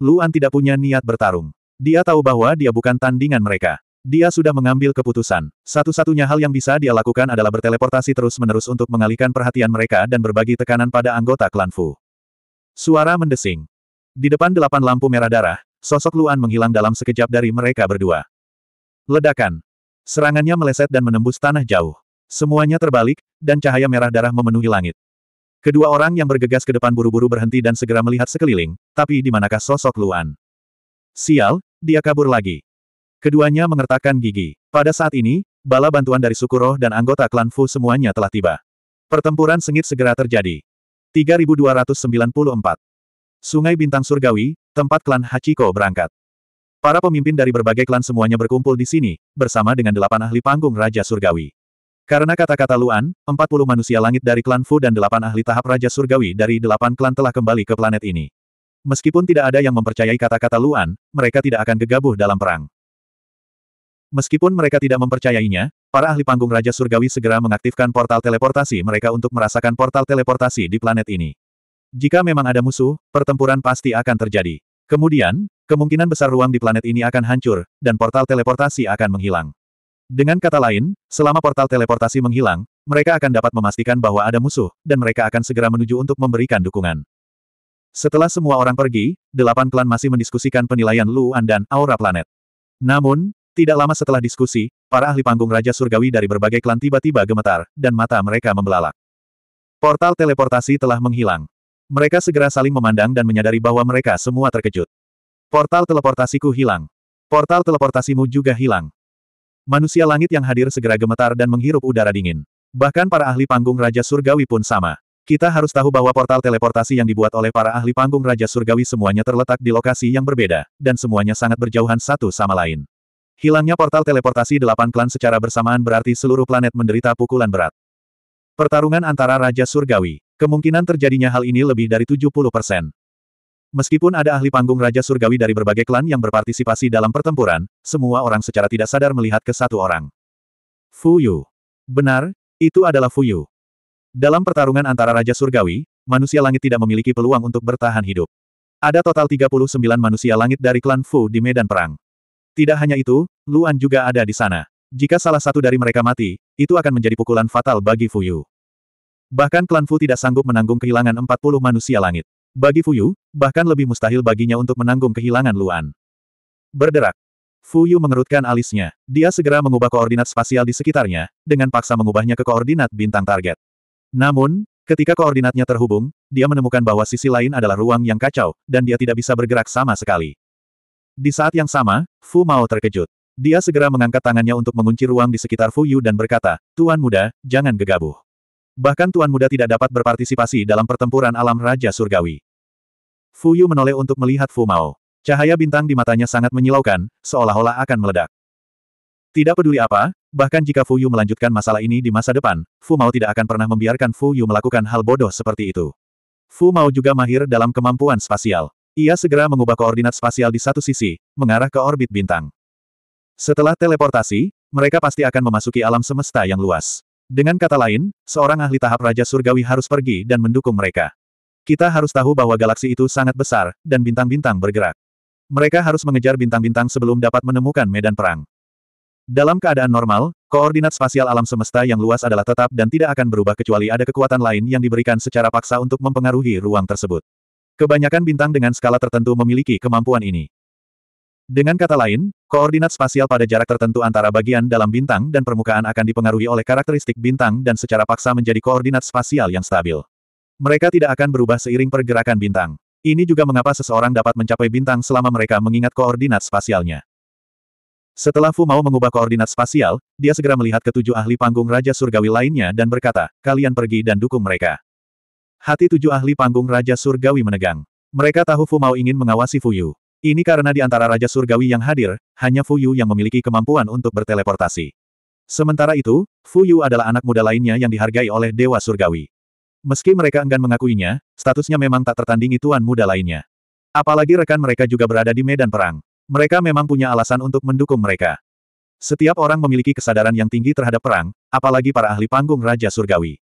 Luan tidak punya niat bertarung. Dia tahu bahwa dia bukan tandingan mereka. Dia sudah mengambil keputusan. Satu-satunya hal yang bisa dia lakukan adalah berteleportasi terus-menerus untuk mengalihkan perhatian mereka dan berbagi tekanan pada anggota klan Fu. Suara mendesing. Di depan delapan lampu merah darah, sosok Luan menghilang dalam sekejap dari mereka berdua. Ledakan. Serangannya meleset dan menembus tanah jauh. Semuanya terbalik, dan cahaya merah darah memenuhi langit. Kedua orang yang bergegas ke depan buru-buru berhenti dan segera melihat sekeliling, tapi di manakah sosok Luan? Sial, dia kabur lagi. Keduanya mengertakkan gigi. Pada saat ini, bala bantuan dari suku roh dan anggota klan Fu semuanya telah tiba. Pertempuran sengit segera terjadi. 3294 Sungai Bintang Surgawi, tempat klan Hachiko berangkat. Para pemimpin dari berbagai klan semuanya berkumpul di sini, bersama dengan delapan ahli panggung Raja Surgawi. Karena kata-kata Luan, 40 manusia langit dari klan Fu dan 8 ahli tahap Raja Surgawi dari 8 klan telah kembali ke planet ini. Meskipun tidak ada yang mempercayai kata-kata Luan, mereka tidak akan gegabah dalam perang. Meskipun mereka tidak mempercayainya, para ahli panggung Raja Surgawi segera mengaktifkan portal teleportasi mereka untuk merasakan portal teleportasi di planet ini. Jika memang ada musuh, pertempuran pasti akan terjadi. Kemudian, kemungkinan besar ruang di planet ini akan hancur, dan portal teleportasi akan menghilang. Dengan kata lain, selama portal teleportasi menghilang, mereka akan dapat memastikan bahwa ada musuh, dan mereka akan segera menuju untuk memberikan dukungan. Setelah semua orang pergi, delapan klan masih mendiskusikan penilaian Luan dan aura planet. Namun, tidak lama setelah diskusi, para ahli panggung Raja Surgawi dari berbagai klan tiba-tiba gemetar, dan mata mereka membelalak. Portal teleportasi telah menghilang. Mereka segera saling memandang dan menyadari bahwa mereka semua terkejut. Portal teleportasiku hilang. Portal teleportasimu juga hilang. Manusia langit yang hadir segera gemetar dan menghirup udara dingin. Bahkan para ahli panggung Raja Surgawi pun sama. Kita harus tahu bahwa portal teleportasi yang dibuat oleh para ahli panggung Raja Surgawi semuanya terletak di lokasi yang berbeda, dan semuanya sangat berjauhan satu sama lain. Hilangnya portal teleportasi delapan klan secara bersamaan berarti seluruh planet menderita pukulan berat. Pertarungan antara Raja Surgawi. Kemungkinan terjadinya hal ini lebih dari 70 persen. Meskipun ada ahli panggung Raja Surgawi dari berbagai klan yang berpartisipasi dalam pertempuran, semua orang secara tidak sadar melihat ke satu orang. Fuyu. Benar, itu adalah Fuyu. Dalam pertarungan antara Raja Surgawi, manusia langit tidak memiliki peluang untuk bertahan hidup. Ada total 39 manusia langit dari klan Fu di medan perang. Tidak hanya itu, Luan juga ada di sana. Jika salah satu dari mereka mati, itu akan menjadi pukulan fatal bagi Fuyu. Bahkan klan Fu tidak sanggup menanggung kehilangan 40 manusia langit. Bagi Fuyu, bahkan lebih mustahil baginya untuk menanggung kehilangan Luan. Berderak. Fuyu mengerutkan alisnya. Dia segera mengubah koordinat spasial di sekitarnya, dengan paksa mengubahnya ke koordinat bintang target. Namun, ketika koordinatnya terhubung, dia menemukan bahwa sisi lain adalah ruang yang kacau, dan dia tidak bisa bergerak sama sekali. Di saat yang sama, Fu Mao terkejut. Dia segera mengangkat tangannya untuk mengunci ruang di sekitar Fuyu dan berkata, Tuan muda, jangan gegabah. Bahkan Tuan Muda tidak dapat berpartisipasi dalam pertempuran alam Raja Surgawi. Fu Yu menoleh untuk melihat Fu Mao. Cahaya bintang di matanya sangat menyilaukan, seolah-olah akan meledak. Tidak peduli apa, bahkan jika Fu Yu melanjutkan masalah ini di masa depan, Fu Mao tidak akan pernah membiarkan Fu Yu melakukan hal bodoh seperti itu. Fu Mao juga mahir dalam kemampuan spasial. Ia segera mengubah koordinat spasial di satu sisi, mengarah ke orbit bintang. Setelah teleportasi, mereka pasti akan memasuki alam semesta yang luas. Dengan kata lain, seorang ahli tahap Raja Surgawi harus pergi dan mendukung mereka. Kita harus tahu bahwa galaksi itu sangat besar, dan bintang-bintang bergerak. Mereka harus mengejar bintang-bintang sebelum dapat menemukan medan perang. Dalam keadaan normal, koordinat spasial alam semesta yang luas adalah tetap dan tidak akan berubah kecuali ada kekuatan lain yang diberikan secara paksa untuk mempengaruhi ruang tersebut. Kebanyakan bintang dengan skala tertentu memiliki kemampuan ini. Dengan kata lain, Koordinat spasial pada jarak tertentu antara bagian dalam bintang dan permukaan akan dipengaruhi oleh karakteristik bintang dan secara paksa menjadi koordinat spasial yang stabil. Mereka tidak akan berubah seiring pergerakan bintang. Ini juga mengapa seseorang dapat mencapai bintang selama mereka mengingat koordinat spasialnya. Setelah Fu mau mengubah koordinat spasial, dia segera melihat ketujuh ahli panggung Raja Surgawi lainnya dan berkata, kalian pergi dan dukung mereka. Hati tujuh ahli panggung Raja Surgawi menegang. Mereka tahu Fu mau ingin mengawasi Fu Yu. Ini karena di antara Raja Surgawi yang hadir, hanya Fu Yu yang memiliki kemampuan untuk berteleportasi. Sementara itu, Fu Yu adalah anak muda lainnya yang dihargai oleh Dewa Surgawi. Meski mereka enggan mengakuinya, statusnya memang tak tertandingi tuan muda lainnya. Apalagi rekan mereka juga berada di medan perang. Mereka memang punya alasan untuk mendukung mereka. Setiap orang memiliki kesadaran yang tinggi terhadap perang, apalagi para ahli panggung Raja Surgawi.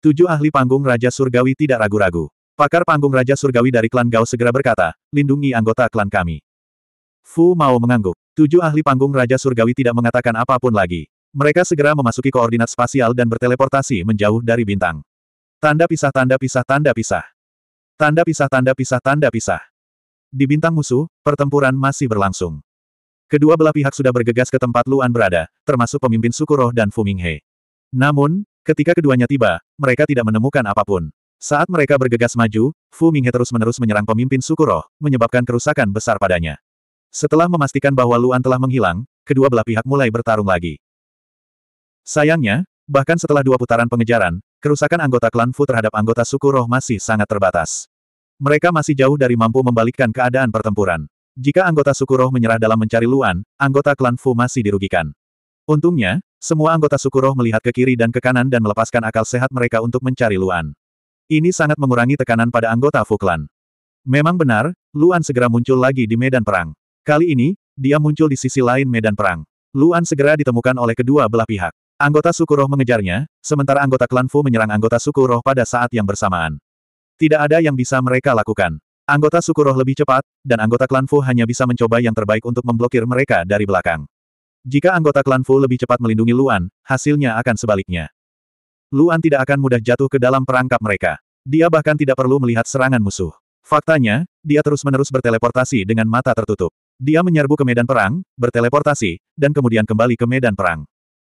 Tujuh ahli panggung Raja Surgawi tidak ragu-ragu. Pakar panggung Raja Surgawi dari klan Gao segera berkata, lindungi anggota klan kami. Fu Mao mengangguk. Tujuh ahli panggung Raja Surgawi tidak mengatakan apapun lagi. Mereka segera memasuki koordinat spasial dan berteleportasi menjauh dari bintang. Tanda pisah tanda pisah tanda pisah. Tanda pisah tanda pisah tanda pisah. Di bintang musuh, pertempuran masih berlangsung. Kedua belah pihak sudah bergegas ke tempat Luan berada, termasuk pemimpin Sukuroh dan Fuminghe. Namun, ketika keduanya tiba, mereka tidak menemukan apapun. Saat mereka bergegas maju, Fu Minghe terus-menerus menyerang pemimpin suku roh, menyebabkan kerusakan besar padanya. Setelah memastikan bahwa Luan telah menghilang, kedua belah pihak mulai bertarung lagi. Sayangnya, bahkan setelah dua putaran pengejaran, kerusakan anggota klan Fu terhadap anggota suku roh masih sangat terbatas. Mereka masih jauh dari mampu membalikkan keadaan pertempuran. Jika anggota suku roh menyerah dalam mencari Luan, anggota klan Fu masih dirugikan. Untungnya, semua anggota suku roh melihat ke kiri dan ke kanan dan melepaskan akal sehat mereka untuk mencari Luan. Ini sangat mengurangi tekanan pada anggota Fuklan. Memang benar, Luan segera muncul lagi di medan perang. Kali ini, dia muncul di sisi lain medan perang. Luan segera ditemukan oleh kedua belah pihak. Anggota suku roh mengejarnya, sementara anggota klan Fu menyerang anggota suku roh pada saat yang bersamaan. Tidak ada yang bisa mereka lakukan. Anggota suku roh lebih cepat, dan anggota klan Fu hanya bisa mencoba yang terbaik untuk memblokir mereka dari belakang. Jika anggota klan Fu lebih cepat melindungi Luan, hasilnya akan sebaliknya. Luan tidak akan mudah jatuh ke dalam perangkap mereka. Dia bahkan tidak perlu melihat serangan musuh. Faktanya, dia terus-menerus berteleportasi dengan mata tertutup. Dia menyerbu ke medan perang, berteleportasi, dan kemudian kembali ke medan perang.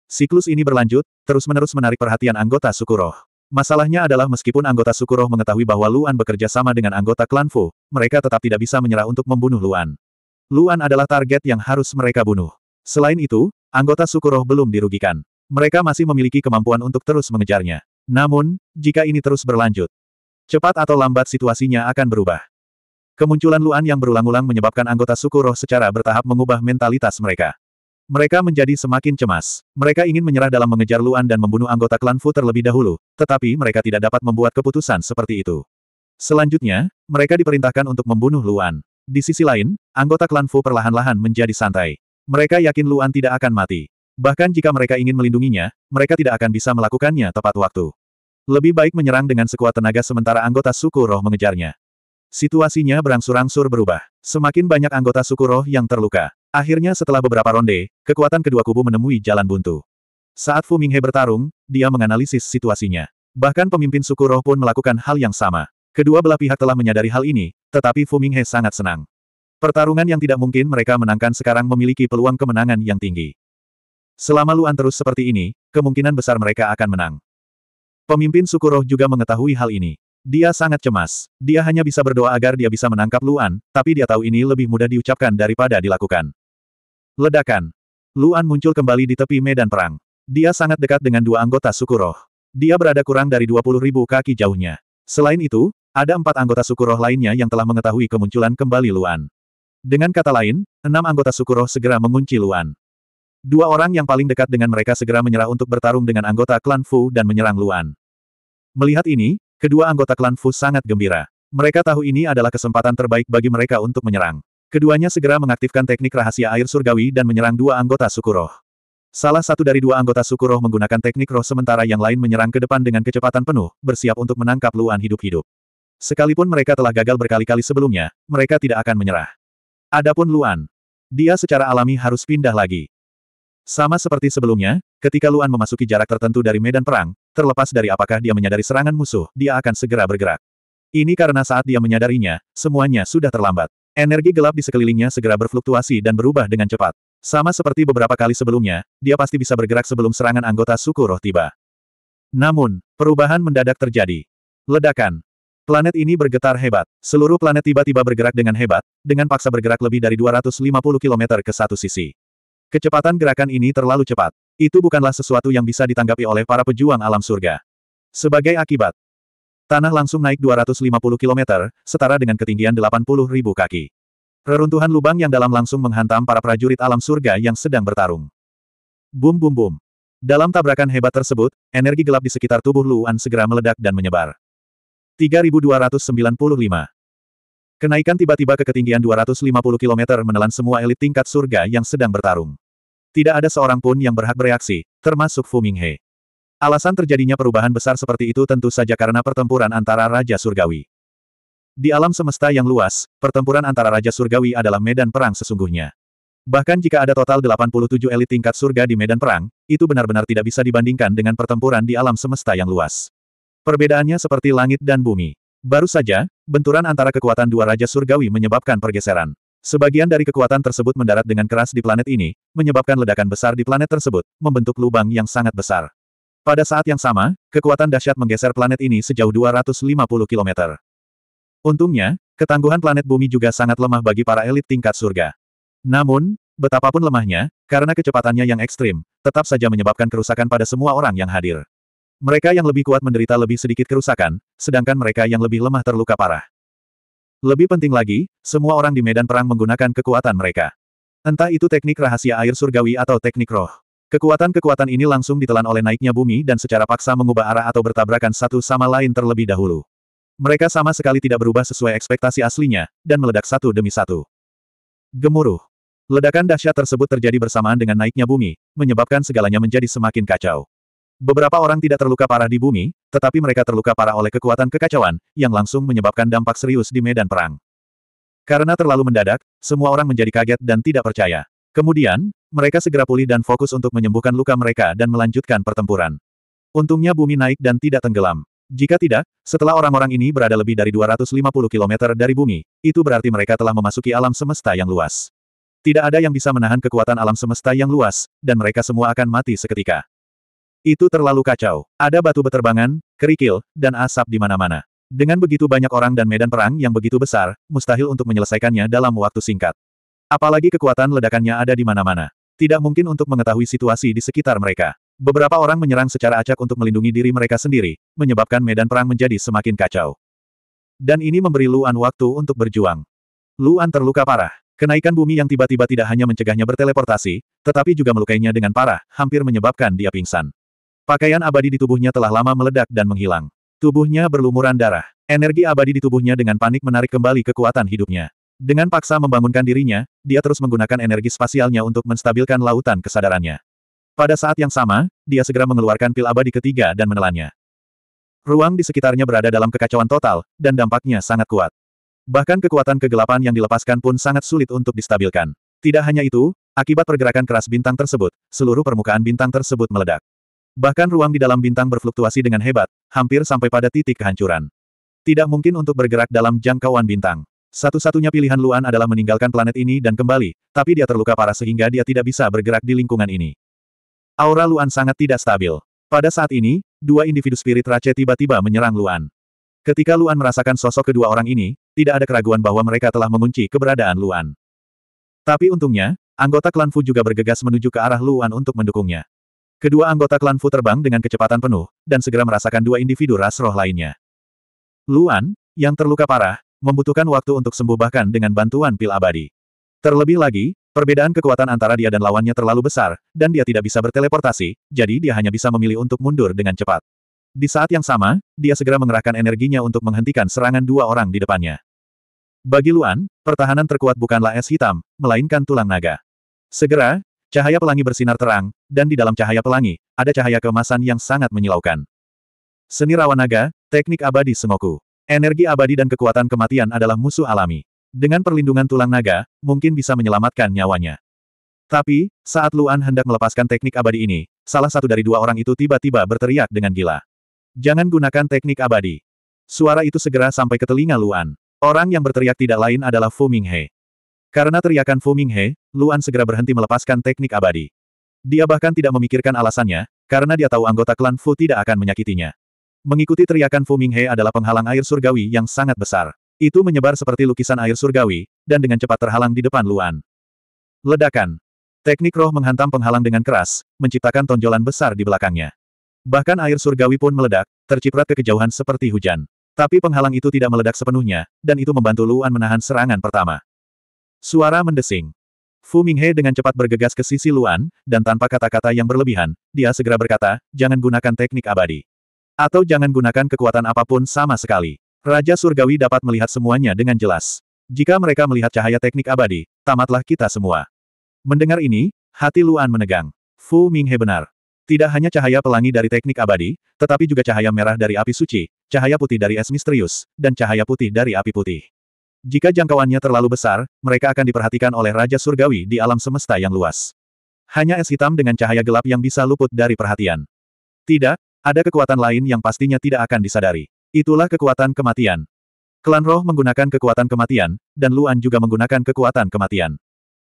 Siklus ini berlanjut, terus-menerus menarik perhatian anggota suku roh. Masalahnya adalah meskipun anggota suku roh mengetahui bahwa Luan bekerja sama dengan anggota klan Fu, mereka tetap tidak bisa menyerah untuk membunuh Luan. Luan adalah target yang harus mereka bunuh. Selain itu, anggota suku roh belum dirugikan mereka masih memiliki kemampuan untuk terus mengejarnya. Namun, jika ini terus berlanjut, cepat atau lambat situasinya akan berubah. Kemunculan Luan yang berulang-ulang menyebabkan anggota suku roh secara bertahap mengubah mentalitas mereka. Mereka menjadi semakin cemas. Mereka ingin menyerah dalam mengejar Luan dan membunuh anggota klan Fu terlebih dahulu, tetapi mereka tidak dapat membuat keputusan seperti itu. Selanjutnya, mereka diperintahkan untuk membunuh Luan. Di sisi lain, anggota klan Fu perlahan-lahan menjadi santai. Mereka yakin Luan tidak akan mati. Bahkan jika mereka ingin melindunginya, mereka tidak akan bisa melakukannya tepat waktu. Lebih baik menyerang dengan sekuat tenaga sementara anggota suku roh mengejarnya. Situasinya berangsur-angsur berubah. Semakin banyak anggota suku roh yang terluka. Akhirnya setelah beberapa ronde, kekuatan kedua kubu menemui jalan buntu. Saat Fu Minghe bertarung, dia menganalisis situasinya. Bahkan pemimpin suku roh pun melakukan hal yang sama. Kedua belah pihak telah menyadari hal ini, tetapi Fu Minghe sangat senang. Pertarungan yang tidak mungkin mereka menangkan sekarang memiliki peluang kemenangan yang tinggi. Selama Luan terus seperti ini, kemungkinan besar mereka akan menang. Pemimpin suku juga mengetahui hal ini. Dia sangat cemas. Dia hanya bisa berdoa agar dia bisa menangkap Luan, tapi dia tahu ini lebih mudah diucapkan daripada dilakukan. Ledakan. Luan muncul kembali di tepi medan perang. Dia sangat dekat dengan dua anggota suku Dia berada kurang dari 20 ribu kaki jauhnya. Selain itu, ada empat anggota suku lainnya yang telah mengetahui kemunculan kembali Luan. Dengan kata lain, enam anggota suku segera mengunci Luan. Dua orang yang paling dekat dengan mereka segera menyerah untuk bertarung dengan anggota klan Fu dan menyerang Luan. Melihat ini, kedua anggota klan Fu sangat gembira. Mereka tahu ini adalah kesempatan terbaik bagi mereka untuk menyerang. Keduanya segera mengaktifkan teknik rahasia air surgawi dan menyerang dua anggota suku roh. Salah satu dari dua anggota suku roh menggunakan teknik roh sementara yang lain menyerang ke depan dengan kecepatan penuh, bersiap untuk menangkap Luan hidup-hidup. Sekalipun mereka telah gagal berkali-kali sebelumnya, mereka tidak akan menyerah. Adapun Luan, dia secara alami harus pindah lagi. Sama seperti sebelumnya, ketika Luan memasuki jarak tertentu dari medan perang, terlepas dari apakah dia menyadari serangan musuh, dia akan segera bergerak. Ini karena saat dia menyadarinya, semuanya sudah terlambat. Energi gelap di sekelilingnya segera berfluktuasi dan berubah dengan cepat. Sama seperti beberapa kali sebelumnya, dia pasti bisa bergerak sebelum serangan anggota suku roh tiba. Namun, perubahan mendadak terjadi. Ledakan. Planet ini bergetar hebat. Seluruh planet tiba-tiba bergerak dengan hebat, dengan paksa bergerak lebih dari 250 km ke satu sisi. Kecepatan gerakan ini terlalu cepat. Itu bukanlah sesuatu yang bisa ditanggapi oleh para pejuang alam surga. Sebagai akibat, tanah langsung naik 250 km, setara dengan ketinggian 80 ribu kaki. Reruntuhan lubang yang dalam langsung menghantam para prajurit alam surga yang sedang bertarung. Bum bum bum. Dalam tabrakan hebat tersebut, energi gelap di sekitar tubuh Luan segera meledak dan menyebar. 3295 Kenaikan tiba-tiba ke ketinggian 250 km menelan semua elit tingkat surga yang sedang bertarung. Tidak ada seorang pun yang berhak bereaksi, termasuk Fu Minghe. Alasan terjadinya perubahan besar seperti itu tentu saja karena pertempuran antara Raja Surgawi. Di alam semesta yang luas, pertempuran antara Raja Surgawi adalah medan perang sesungguhnya. Bahkan jika ada total 87 elit tingkat surga di medan perang, itu benar-benar tidak bisa dibandingkan dengan pertempuran di alam semesta yang luas. Perbedaannya seperti langit dan bumi. Baru saja, benturan antara kekuatan dua Raja Surgawi menyebabkan pergeseran. Sebagian dari kekuatan tersebut mendarat dengan keras di planet ini, menyebabkan ledakan besar di planet tersebut, membentuk lubang yang sangat besar. Pada saat yang sama, kekuatan dahsyat menggeser planet ini sejauh 250 km. Untungnya, ketangguhan planet bumi juga sangat lemah bagi para elit tingkat surga. Namun, betapapun lemahnya, karena kecepatannya yang ekstrim, tetap saja menyebabkan kerusakan pada semua orang yang hadir. Mereka yang lebih kuat menderita lebih sedikit kerusakan, sedangkan mereka yang lebih lemah terluka parah. Lebih penting lagi, semua orang di medan perang menggunakan kekuatan mereka. Entah itu teknik rahasia air surgawi atau teknik roh. Kekuatan-kekuatan ini langsung ditelan oleh naiknya bumi dan secara paksa mengubah arah atau bertabrakan satu sama lain terlebih dahulu. Mereka sama sekali tidak berubah sesuai ekspektasi aslinya, dan meledak satu demi satu. Gemuruh. Ledakan dahsyat tersebut terjadi bersamaan dengan naiknya bumi, menyebabkan segalanya menjadi semakin kacau. Beberapa orang tidak terluka parah di bumi, tetapi mereka terluka parah oleh kekuatan kekacauan, yang langsung menyebabkan dampak serius di medan perang. Karena terlalu mendadak, semua orang menjadi kaget dan tidak percaya. Kemudian, mereka segera pulih dan fokus untuk menyembuhkan luka mereka dan melanjutkan pertempuran. Untungnya bumi naik dan tidak tenggelam. Jika tidak, setelah orang-orang ini berada lebih dari 250 km dari bumi, itu berarti mereka telah memasuki alam semesta yang luas. Tidak ada yang bisa menahan kekuatan alam semesta yang luas, dan mereka semua akan mati seketika. Itu terlalu kacau. Ada batu beterbangan, kerikil, dan asap di mana-mana. Dengan begitu banyak orang dan medan perang yang begitu besar, mustahil untuk menyelesaikannya dalam waktu singkat. Apalagi kekuatan ledakannya ada di mana-mana. Tidak mungkin untuk mengetahui situasi di sekitar mereka. Beberapa orang menyerang secara acak untuk melindungi diri mereka sendiri, menyebabkan medan perang menjadi semakin kacau. Dan ini memberi Luan waktu untuk berjuang. Luan terluka parah. Kenaikan bumi yang tiba-tiba tidak hanya mencegahnya berteleportasi, tetapi juga melukainya dengan parah, hampir menyebabkan dia pingsan. Pakaian abadi di tubuhnya telah lama meledak dan menghilang. Tubuhnya berlumuran darah. Energi abadi di tubuhnya dengan panik menarik kembali kekuatan hidupnya. Dengan paksa membangunkan dirinya, dia terus menggunakan energi spasialnya untuk menstabilkan lautan kesadarannya. Pada saat yang sama, dia segera mengeluarkan pil abadi ketiga dan menelannya. Ruang di sekitarnya berada dalam kekacauan total, dan dampaknya sangat kuat. Bahkan kekuatan kegelapan yang dilepaskan pun sangat sulit untuk distabilkan. Tidak hanya itu, akibat pergerakan keras bintang tersebut, seluruh permukaan bintang tersebut meledak. Bahkan ruang di dalam bintang berfluktuasi dengan hebat, hampir sampai pada titik kehancuran. Tidak mungkin untuk bergerak dalam jangkauan bintang. Satu-satunya pilihan Luan adalah meninggalkan planet ini dan kembali, tapi dia terluka parah sehingga dia tidak bisa bergerak di lingkungan ini. Aura Luan sangat tidak stabil. Pada saat ini, dua individu spirit race tiba-tiba menyerang Luan. Ketika Luan merasakan sosok kedua orang ini, tidak ada keraguan bahwa mereka telah mengunci keberadaan Luan. Tapi untungnya, anggota klan Fu juga bergegas menuju ke arah Luan untuk mendukungnya. Kedua anggota klan Fu terbang dengan kecepatan penuh, dan segera merasakan dua individu ras roh lainnya. Luan, yang terluka parah, membutuhkan waktu untuk sembuh bahkan dengan bantuan pil abadi. Terlebih lagi, perbedaan kekuatan antara dia dan lawannya terlalu besar, dan dia tidak bisa berteleportasi, jadi dia hanya bisa memilih untuk mundur dengan cepat. Di saat yang sama, dia segera mengerahkan energinya untuk menghentikan serangan dua orang di depannya. Bagi Luan, pertahanan terkuat bukanlah es hitam, melainkan tulang naga. Segera, Cahaya pelangi bersinar terang, dan di dalam cahaya pelangi, ada cahaya kemasan yang sangat menyilaukan. Seni rawa naga, teknik abadi Semoku, Energi abadi dan kekuatan kematian adalah musuh alami. Dengan perlindungan tulang naga, mungkin bisa menyelamatkan nyawanya. Tapi, saat Luan hendak melepaskan teknik abadi ini, salah satu dari dua orang itu tiba-tiba berteriak dengan gila. Jangan gunakan teknik abadi. Suara itu segera sampai ke telinga Luan. Orang yang berteriak tidak lain adalah Fu Minghe. Karena teriakan Fu Minghe, Luan segera berhenti melepaskan teknik abadi. Dia bahkan tidak memikirkan alasannya, karena dia tahu anggota klan Fu tidak akan menyakitinya. Mengikuti teriakan Fu Minghe adalah penghalang air surgawi yang sangat besar. Itu menyebar seperti lukisan air surgawi, dan dengan cepat terhalang di depan Luan. Ledakan. Teknik roh menghantam penghalang dengan keras, menciptakan tonjolan besar di belakangnya. Bahkan air surgawi pun meledak, terciprat ke kejauhan seperti hujan. Tapi penghalang itu tidak meledak sepenuhnya, dan itu membantu Luan menahan serangan pertama. Suara mendesing. Fu Minghe dengan cepat bergegas ke sisi Luan, dan tanpa kata-kata yang berlebihan, dia segera berkata, jangan gunakan teknik abadi. Atau jangan gunakan kekuatan apapun sama sekali. Raja Surgawi dapat melihat semuanya dengan jelas. Jika mereka melihat cahaya teknik abadi, tamatlah kita semua. Mendengar ini, hati Luan menegang. Fu Minghe benar. Tidak hanya cahaya pelangi dari teknik abadi, tetapi juga cahaya merah dari api suci, cahaya putih dari es misterius, dan cahaya putih dari api putih. Jika jangkauannya terlalu besar, mereka akan diperhatikan oleh Raja Surgawi di alam semesta yang luas. Hanya es hitam dengan cahaya gelap yang bisa luput dari perhatian. Tidak, ada kekuatan lain yang pastinya tidak akan disadari. Itulah kekuatan kematian. Klan roh menggunakan kekuatan kematian, dan Luan juga menggunakan kekuatan kematian.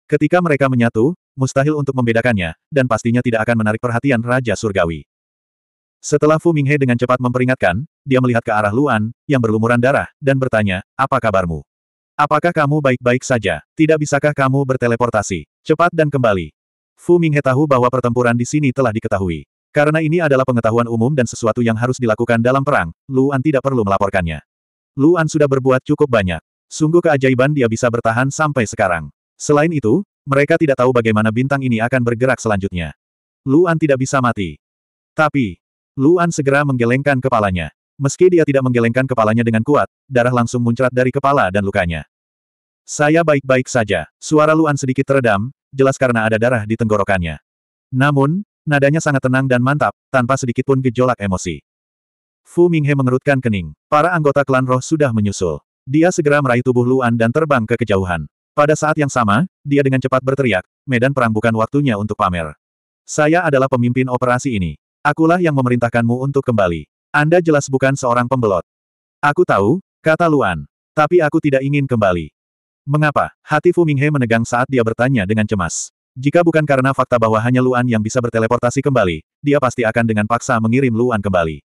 Ketika mereka menyatu, mustahil untuk membedakannya, dan pastinya tidak akan menarik perhatian Raja Surgawi. Setelah Fu Minghe dengan cepat memperingatkan, dia melihat ke arah Luan, yang berlumuran darah, dan bertanya, apa kabarmu? Apakah kamu baik-baik saja? Tidak bisakah kamu berteleportasi? Cepat dan kembali. Fu Minghe tahu bahwa pertempuran di sini telah diketahui. Karena ini adalah pengetahuan umum dan sesuatu yang harus dilakukan dalam perang, Luan tidak perlu melaporkannya. Luan sudah berbuat cukup banyak. Sungguh keajaiban dia bisa bertahan sampai sekarang. Selain itu, mereka tidak tahu bagaimana bintang ini akan bergerak selanjutnya. Luan tidak bisa mati. Tapi, Luan segera menggelengkan kepalanya. Meski dia tidak menggelengkan kepalanya dengan kuat, darah langsung muncrat dari kepala dan lukanya. Saya baik-baik saja. Suara Luan sedikit teredam, jelas karena ada darah di tenggorokannya. Namun, nadanya sangat tenang dan mantap, tanpa sedikit pun gejolak emosi. Fu Minghe mengerutkan kening. Para anggota klan roh sudah menyusul. Dia segera meraih tubuh Luan dan terbang ke kejauhan. Pada saat yang sama, dia dengan cepat berteriak, medan perang bukan waktunya untuk pamer. Saya adalah pemimpin operasi ini. Akulah yang memerintahkanmu untuk kembali. Anda jelas bukan seorang pembelot. Aku tahu, kata Luan. Tapi aku tidak ingin kembali. Mengapa? Hati Fu Minghe menegang saat dia bertanya dengan cemas. Jika bukan karena fakta bahwa hanya Luan yang bisa berteleportasi kembali, dia pasti akan dengan paksa mengirim Luan kembali.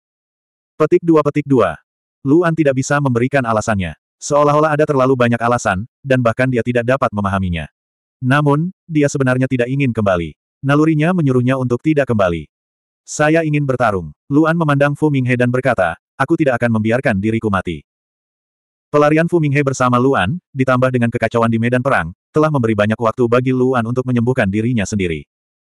Petik dua petik dua. Luan tidak bisa memberikan alasannya. Seolah-olah ada terlalu banyak alasan, dan bahkan dia tidak dapat memahaminya. Namun, dia sebenarnya tidak ingin kembali. Nalurinya menyuruhnya untuk tidak kembali. Saya ingin bertarung. Luan memandang Fu Minghe dan berkata, aku tidak akan membiarkan diriku mati. Pelarian Fu Minghe bersama Luan, ditambah dengan kekacauan di medan perang, telah memberi banyak waktu bagi Luan untuk menyembuhkan dirinya sendiri.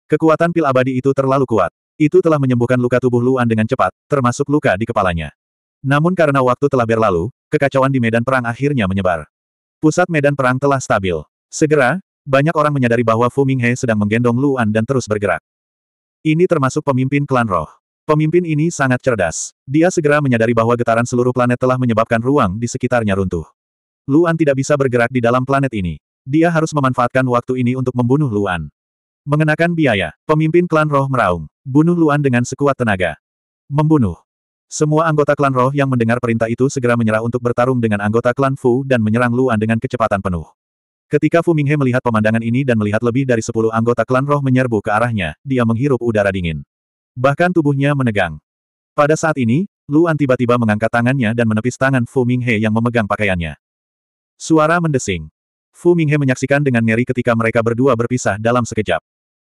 Kekuatan pil abadi itu terlalu kuat. Itu telah menyembuhkan luka tubuh Luan dengan cepat, termasuk luka di kepalanya. Namun karena waktu telah berlalu, kekacauan di medan perang akhirnya menyebar. Pusat medan perang telah stabil. Segera, banyak orang menyadari bahwa Fu Minghe sedang menggendong Luan dan terus bergerak. Ini termasuk pemimpin klan roh. Pemimpin ini sangat cerdas. Dia segera menyadari bahwa getaran seluruh planet telah menyebabkan ruang di sekitarnya runtuh. Luan tidak bisa bergerak di dalam planet ini. Dia harus memanfaatkan waktu ini untuk membunuh Luan. Mengenakan biaya, pemimpin klan roh meraung. Bunuh Luan dengan sekuat tenaga. Membunuh. Semua anggota klan roh yang mendengar perintah itu segera menyerah untuk bertarung dengan anggota klan Fu dan menyerang Luan dengan kecepatan penuh. Ketika Fu Minghe melihat pemandangan ini dan melihat lebih dari sepuluh anggota klan roh menyerbu ke arahnya, dia menghirup udara dingin. Bahkan tubuhnya menegang. Pada saat ini, Luan tiba-tiba mengangkat tangannya dan menepis tangan Fu Minghe yang memegang pakaiannya. Suara mendesing. Fu Minghe menyaksikan dengan ngeri ketika mereka berdua berpisah dalam sekejap.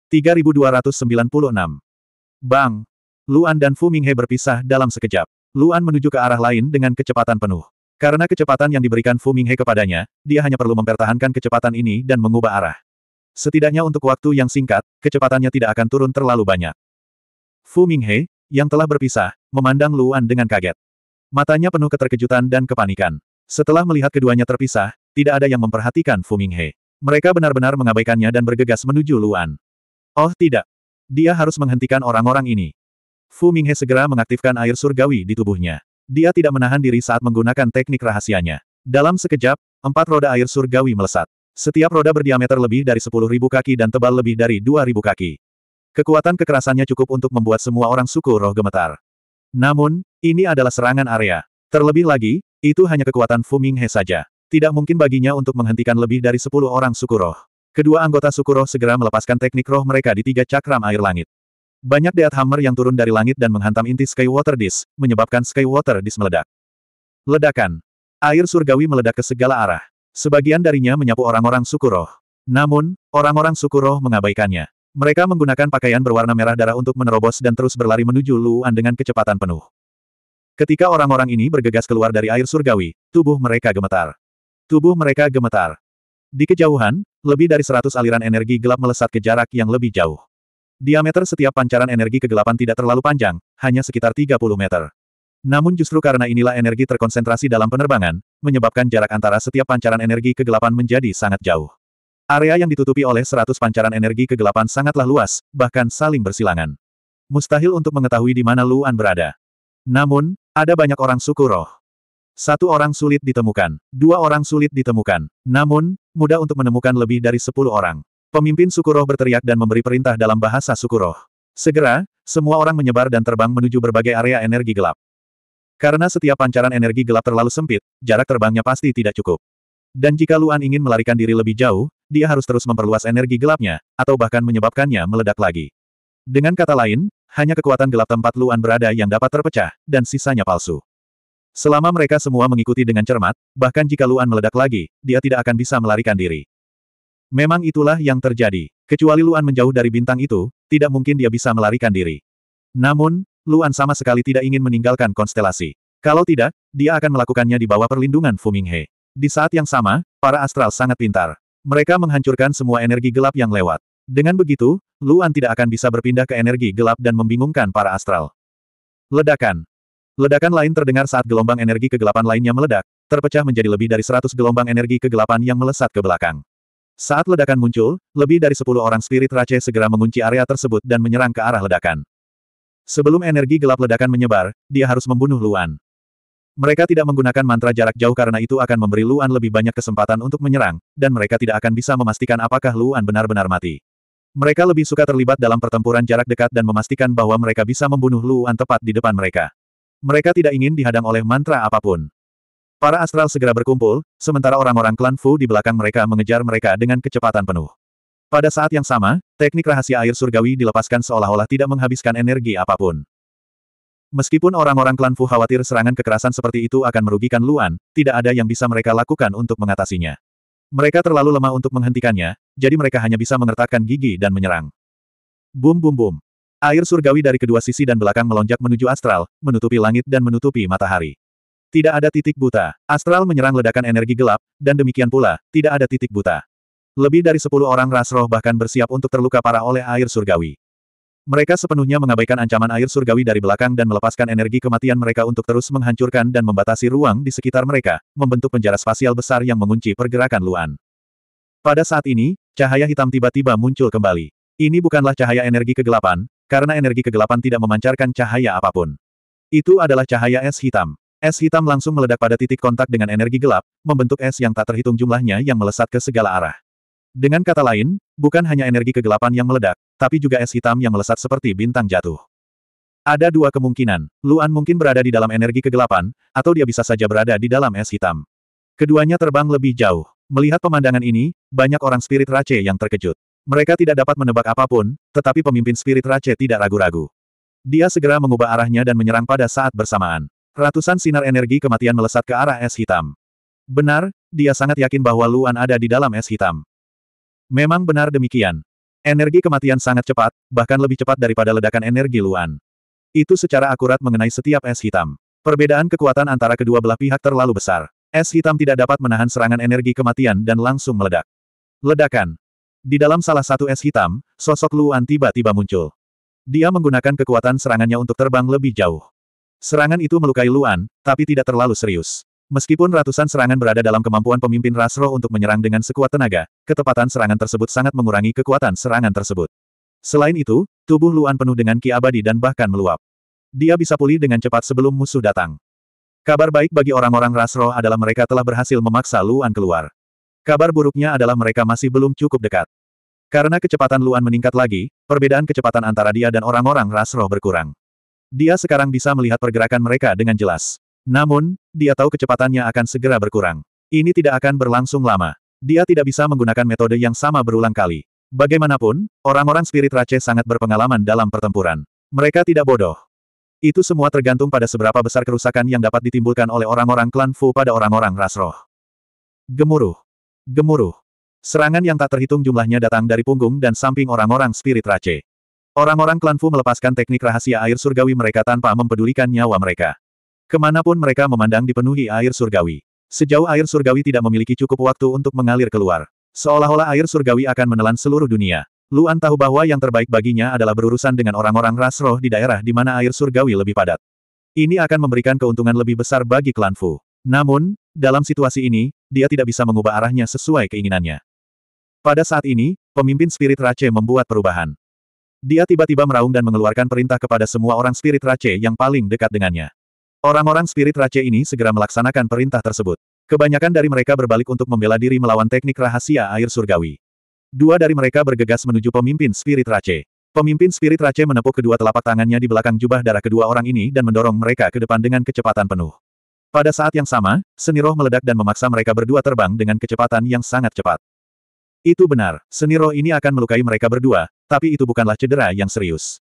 3296. Bang! Luan dan Fu Minghe berpisah dalam sekejap. Luan menuju ke arah lain dengan kecepatan penuh. Karena kecepatan yang diberikan Fu Minghe kepadanya, dia hanya perlu mempertahankan kecepatan ini dan mengubah arah. Setidaknya untuk waktu yang singkat, kecepatannya tidak akan turun terlalu banyak. Fu Minghe, yang telah berpisah, memandang Luan dengan kaget. Matanya penuh keterkejutan dan kepanikan. Setelah melihat keduanya terpisah, tidak ada yang memperhatikan Fu Minghe. Mereka benar-benar mengabaikannya dan bergegas menuju Luan. Oh tidak. Dia harus menghentikan orang-orang ini. Fu Minghe segera mengaktifkan air surgawi di tubuhnya. Dia tidak menahan diri saat menggunakan teknik rahasianya. Dalam sekejap, empat roda air surgawi melesat. Setiap roda berdiameter lebih dari 10.000 kaki dan tebal lebih dari 2.000 kaki. Kekuatan kekerasannya cukup untuk membuat semua orang suku roh gemetar. Namun, ini adalah serangan area. Terlebih lagi, itu hanya kekuatan Fu Minghe saja. Tidak mungkin baginya untuk menghentikan lebih dari sepuluh orang suku roh. Kedua anggota suku roh segera melepaskan teknik roh mereka di tiga cakram air langit. Banyak Death Hammer yang turun dari langit dan menghantam inti Skywater Dis, menyebabkan Skywater Dis meledak. Ledakan. Air surgawi meledak ke segala arah. Sebagian darinya menyapu orang-orang suku roh. Namun, orang-orang suku roh mengabaikannya. Mereka menggunakan pakaian berwarna merah darah untuk menerobos dan terus berlari menuju Luan dengan kecepatan penuh. Ketika orang-orang ini bergegas keluar dari air surgawi, tubuh mereka gemetar. Tubuh mereka gemetar. Di kejauhan, lebih dari seratus aliran energi gelap melesat ke jarak yang lebih jauh. Diameter setiap pancaran energi kegelapan tidak terlalu panjang, hanya sekitar 30 meter. Namun justru karena inilah energi terkonsentrasi dalam penerbangan, menyebabkan jarak antara setiap pancaran energi kegelapan menjadi sangat jauh. Area yang ditutupi oleh seratus pancaran energi kegelapan sangatlah luas, bahkan saling bersilangan. Mustahil untuk mengetahui di mana Luan berada. Namun, ada banyak orang suku roh. Satu orang sulit ditemukan, dua orang sulit ditemukan, namun, mudah untuk menemukan lebih dari sepuluh orang. Pemimpin suku roh berteriak dan memberi perintah dalam bahasa suku roh. Segera, semua orang menyebar dan terbang menuju berbagai area energi gelap. Karena setiap pancaran energi gelap terlalu sempit, jarak terbangnya pasti tidak cukup. Dan jika Luan ingin melarikan diri lebih jauh, dia harus terus memperluas energi gelapnya, atau bahkan menyebabkannya meledak lagi. Dengan kata lain, hanya kekuatan gelap tempat Luan berada yang dapat terpecah, dan sisanya palsu. Selama mereka semua mengikuti dengan cermat, bahkan jika Luan meledak lagi, dia tidak akan bisa melarikan diri. Memang itulah yang terjadi. Kecuali Luan menjauh dari bintang itu, tidak mungkin dia bisa melarikan diri. Namun, Luan sama sekali tidak ingin meninggalkan konstelasi. Kalau tidak, dia akan melakukannya di bawah perlindungan Fuminghe. Di saat yang sama, para astral sangat pintar. Mereka menghancurkan semua energi gelap yang lewat. Dengan begitu, Luan tidak akan bisa berpindah ke energi gelap dan membingungkan para astral. Ledakan. Ledakan lain terdengar saat gelombang energi kegelapan lainnya meledak, terpecah menjadi lebih dari 100 gelombang energi kegelapan yang melesat ke belakang. Saat ledakan muncul, lebih dari 10 orang spirit race segera mengunci area tersebut dan menyerang ke arah ledakan. Sebelum energi gelap ledakan menyebar, dia harus membunuh Luan. Mereka tidak menggunakan mantra jarak jauh karena itu akan memberi Luan lebih banyak kesempatan untuk menyerang, dan mereka tidak akan bisa memastikan apakah Luan benar-benar mati. Mereka lebih suka terlibat dalam pertempuran jarak dekat dan memastikan bahwa mereka bisa membunuh Luan tepat di depan mereka. Mereka tidak ingin dihadang oleh mantra apapun. Para astral segera berkumpul, sementara orang-orang klan Fu di belakang mereka mengejar mereka dengan kecepatan penuh. Pada saat yang sama, teknik rahasia air surgawi dilepaskan seolah-olah tidak menghabiskan energi apapun. Meskipun orang-orang klan Fu khawatir serangan kekerasan seperti itu akan merugikan Luan, tidak ada yang bisa mereka lakukan untuk mengatasinya. Mereka terlalu lemah untuk menghentikannya, jadi mereka hanya bisa mengertakkan gigi dan menyerang. Bum bum bum. Air surgawi dari kedua sisi dan belakang melonjak menuju astral, menutupi langit dan menutupi matahari. Tidak ada titik buta. Astral menyerang ledakan energi gelap, dan demikian pula, tidak ada titik buta. Lebih dari sepuluh orang ras roh bahkan bersiap untuk terluka parah oleh air surgawi. Mereka sepenuhnya mengabaikan ancaman air surgawi dari belakang dan melepaskan energi kematian mereka untuk terus menghancurkan dan membatasi ruang di sekitar mereka, membentuk penjara spasial besar yang mengunci pergerakan Luan. Pada saat ini, cahaya hitam tiba-tiba muncul kembali. Ini bukanlah cahaya energi kegelapan, karena energi kegelapan tidak memancarkan cahaya apapun. Itu adalah cahaya es hitam. Es hitam langsung meledak pada titik kontak dengan energi gelap, membentuk es yang tak terhitung jumlahnya yang melesat ke segala arah. Dengan kata lain, bukan hanya energi kegelapan yang meledak, tapi juga es hitam yang melesat seperti bintang jatuh. Ada dua kemungkinan, Luan mungkin berada di dalam energi kegelapan, atau dia bisa saja berada di dalam es hitam. Keduanya terbang lebih jauh. Melihat pemandangan ini, banyak orang spirit race yang terkejut. Mereka tidak dapat menebak apapun, tetapi pemimpin spirit race tidak ragu-ragu. Dia segera mengubah arahnya dan menyerang pada saat bersamaan. Ratusan sinar energi kematian melesat ke arah es hitam. Benar, dia sangat yakin bahwa Luan ada di dalam es hitam. Memang benar demikian. Energi kematian sangat cepat, bahkan lebih cepat daripada ledakan energi Luan. Itu secara akurat mengenai setiap es hitam. Perbedaan kekuatan antara kedua belah pihak terlalu besar. Es hitam tidak dapat menahan serangan energi kematian dan langsung meledak. Ledakan. Di dalam salah satu es hitam, sosok Luan tiba-tiba muncul. Dia menggunakan kekuatan serangannya untuk terbang lebih jauh. Serangan itu melukai Luan, tapi tidak terlalu serius. Meskipun ratusan serangan berada dalam kemampuan pemimpin Rasro untuk menyerang dengan sekuat tenaga, ketepatan serangan tersebut sangat mengurangi kekuatan serangan tersebut. Selain itu, tubuh Luan penuh dengan ki abadi dan bahkan meluap. Dia bisa pulih dengan cepat sebelum musuh datang. Kabar baik bagi orang-orang Rasro adalah mereka telah berhasil memaksa Luan keluar. Kabar buruknya adalah mereka masih belum cukup dekat. Karena kecepatan Luan meningkat lagi, perbedaan kecepatan antara dia dan orang-orang Rasro berkurang. Dia sekarang bisa melihat pergerakan mereka dengan jelas. Namun, dia tahu kecepatannya akan segera berkurang. Ini tidak akan berlangsung lama. Dia tidak bisa menggunakan metode yang sama berulang kali. Bagaimanapun, orang-orang spirit Rache sangat berpengalaman dalam pertempuran. Mereka tidak bodoh. Itu semua tergantung pada seberapa besar kerusakan yang dapat ditimbulkan oleh orang-orang klan Fu pada orang-orang ras roh. Gemuruh. Gemuruh. Serangan yang tak terhitung jumlahnya datang dari punggung dan samping orang-orang spirit Rache. Orang-orang klan Fu melepaskan teknik rahasia air surgawi mereka tanpa mempedulikan nyawa mereka. Kemanapun mereka memandang dipenuhi air surgawi. Sejauh air surgawi tidak memiliki cukup waktu untuk mengalir keluar. Seolah-olah air surgawi akan menelan seluruh dunia. Luan tahu bahwa yang terbaik baginya adalah berurusan dengan orang-orang ras roh di daerah di mana air surgawi lebih padat. Ini akan memberikan keuntungan lebih besar bagi klan Fu. Namun, dalam situasi ini, dia tidak bisa mengubah arahnya sesuai keinginannya. Pada saat ini, pemimpin spirit Rache membuat perubahan. Dia tiba-tiba meraung dan mengeluarkan perintah kepada semua orang spirit Rache yang paling dekat dengannya. Orang-orang spirit race ini segera melaksanakan perintah tersebut. Kebanyakan dari mereka berbalik untuk membela diri melawan teknik rahasia air surgawi. Dua dari mereka bergegas menuju pemimpin spirit race. Pemimpin spirit race menepuk kedua telapak tangannya di belakang jubah darah kedua orang ini dan mendorong mereka ke depan dengan kecepatan penuh. Pada saat yang sama, Seniroh meledak dan memaksa mereka berdua terbang dengan kecepatan yang sangat cepat. Itu benar, Seniroh ini akan melukai mereka berdua, tapi itu bukanlah cedera yang serius.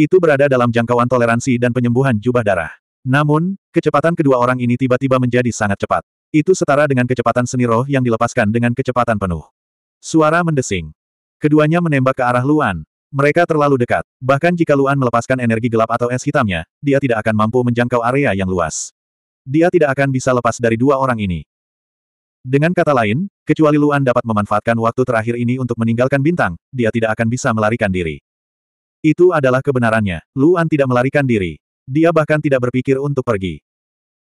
Itu berada dalam jangkauan toleransi dan penyembuhan jubah darah. Namun, kecepatan kedua orang ini tiba-tiba menjadi sangat cepat. Itu setara dengan kecepatan seni roh yang dilepaskan dengan kecepatan penuh. Suara mendesing. Keduanya menembak ke arah Luan. Mereka terlalu dekat. Bahkan jika Luan melepaskan energi gelap atau es hitamnya, dia tidak akan mampu menjangkau area yang luas. Dia tidak akan bisa lepas dari dua orang ini. Dengan kata lain, kecuali Luan dapat memanfaatkan waktu terakhir ini untuk meninggalkan bintang, dia tidak akan bisa melarikan diri. Itu adalah kebenarannya, Luan tidak melarikan diri. Dia bahkan tidak berpikir untuk pergi.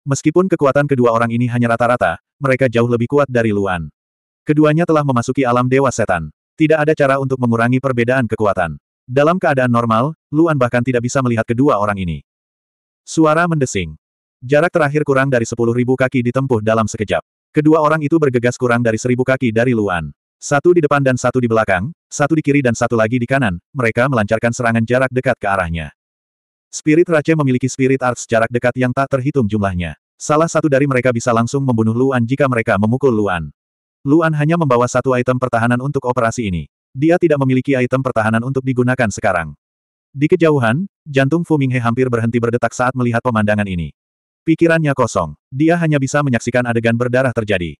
Meskipun kekuatan kedua orang ini hanya rata-rata, mereka jauh lebih kuat dari Luan. Keduanya telah memasuki alam dewa setan. Tidak ada cara untuk mengurangi perbedaan kekuatan. Dalam keadaan normal, Luan bahkan tidak bisa melihat kedua orang ini. Suara mendesing. Jarak terakhir kurang dari 10.000 kaki ditempuh dalam sekejap. Kedua orang itu bergegas kurang dari 1.000 kaki dari Luan. Satu di depan dan satu di belakang, satu di kiri dan satu lagi di kanan, mereka melancarkan serangan jarak dekat ke arahnya. Spirit Rache memiliki spirit arts jarak dekat yang tak terhitung jumlahnya. Salah satu dari mereka bisa langsung membunuh Luan jika mereka memukul Luan. Luan hanya membawa satu item pertahanan untuk operasi ini. Dia tidak memiliki item pertahanan untuk digunakan sekarang. Di kejauhan, jantung Fu Minghe hampir berhenti berdetak saat melihat pemandangan ini. Pikirannya kosong. Dia hanya bisa menyaksikan adegan berdarah terjadi.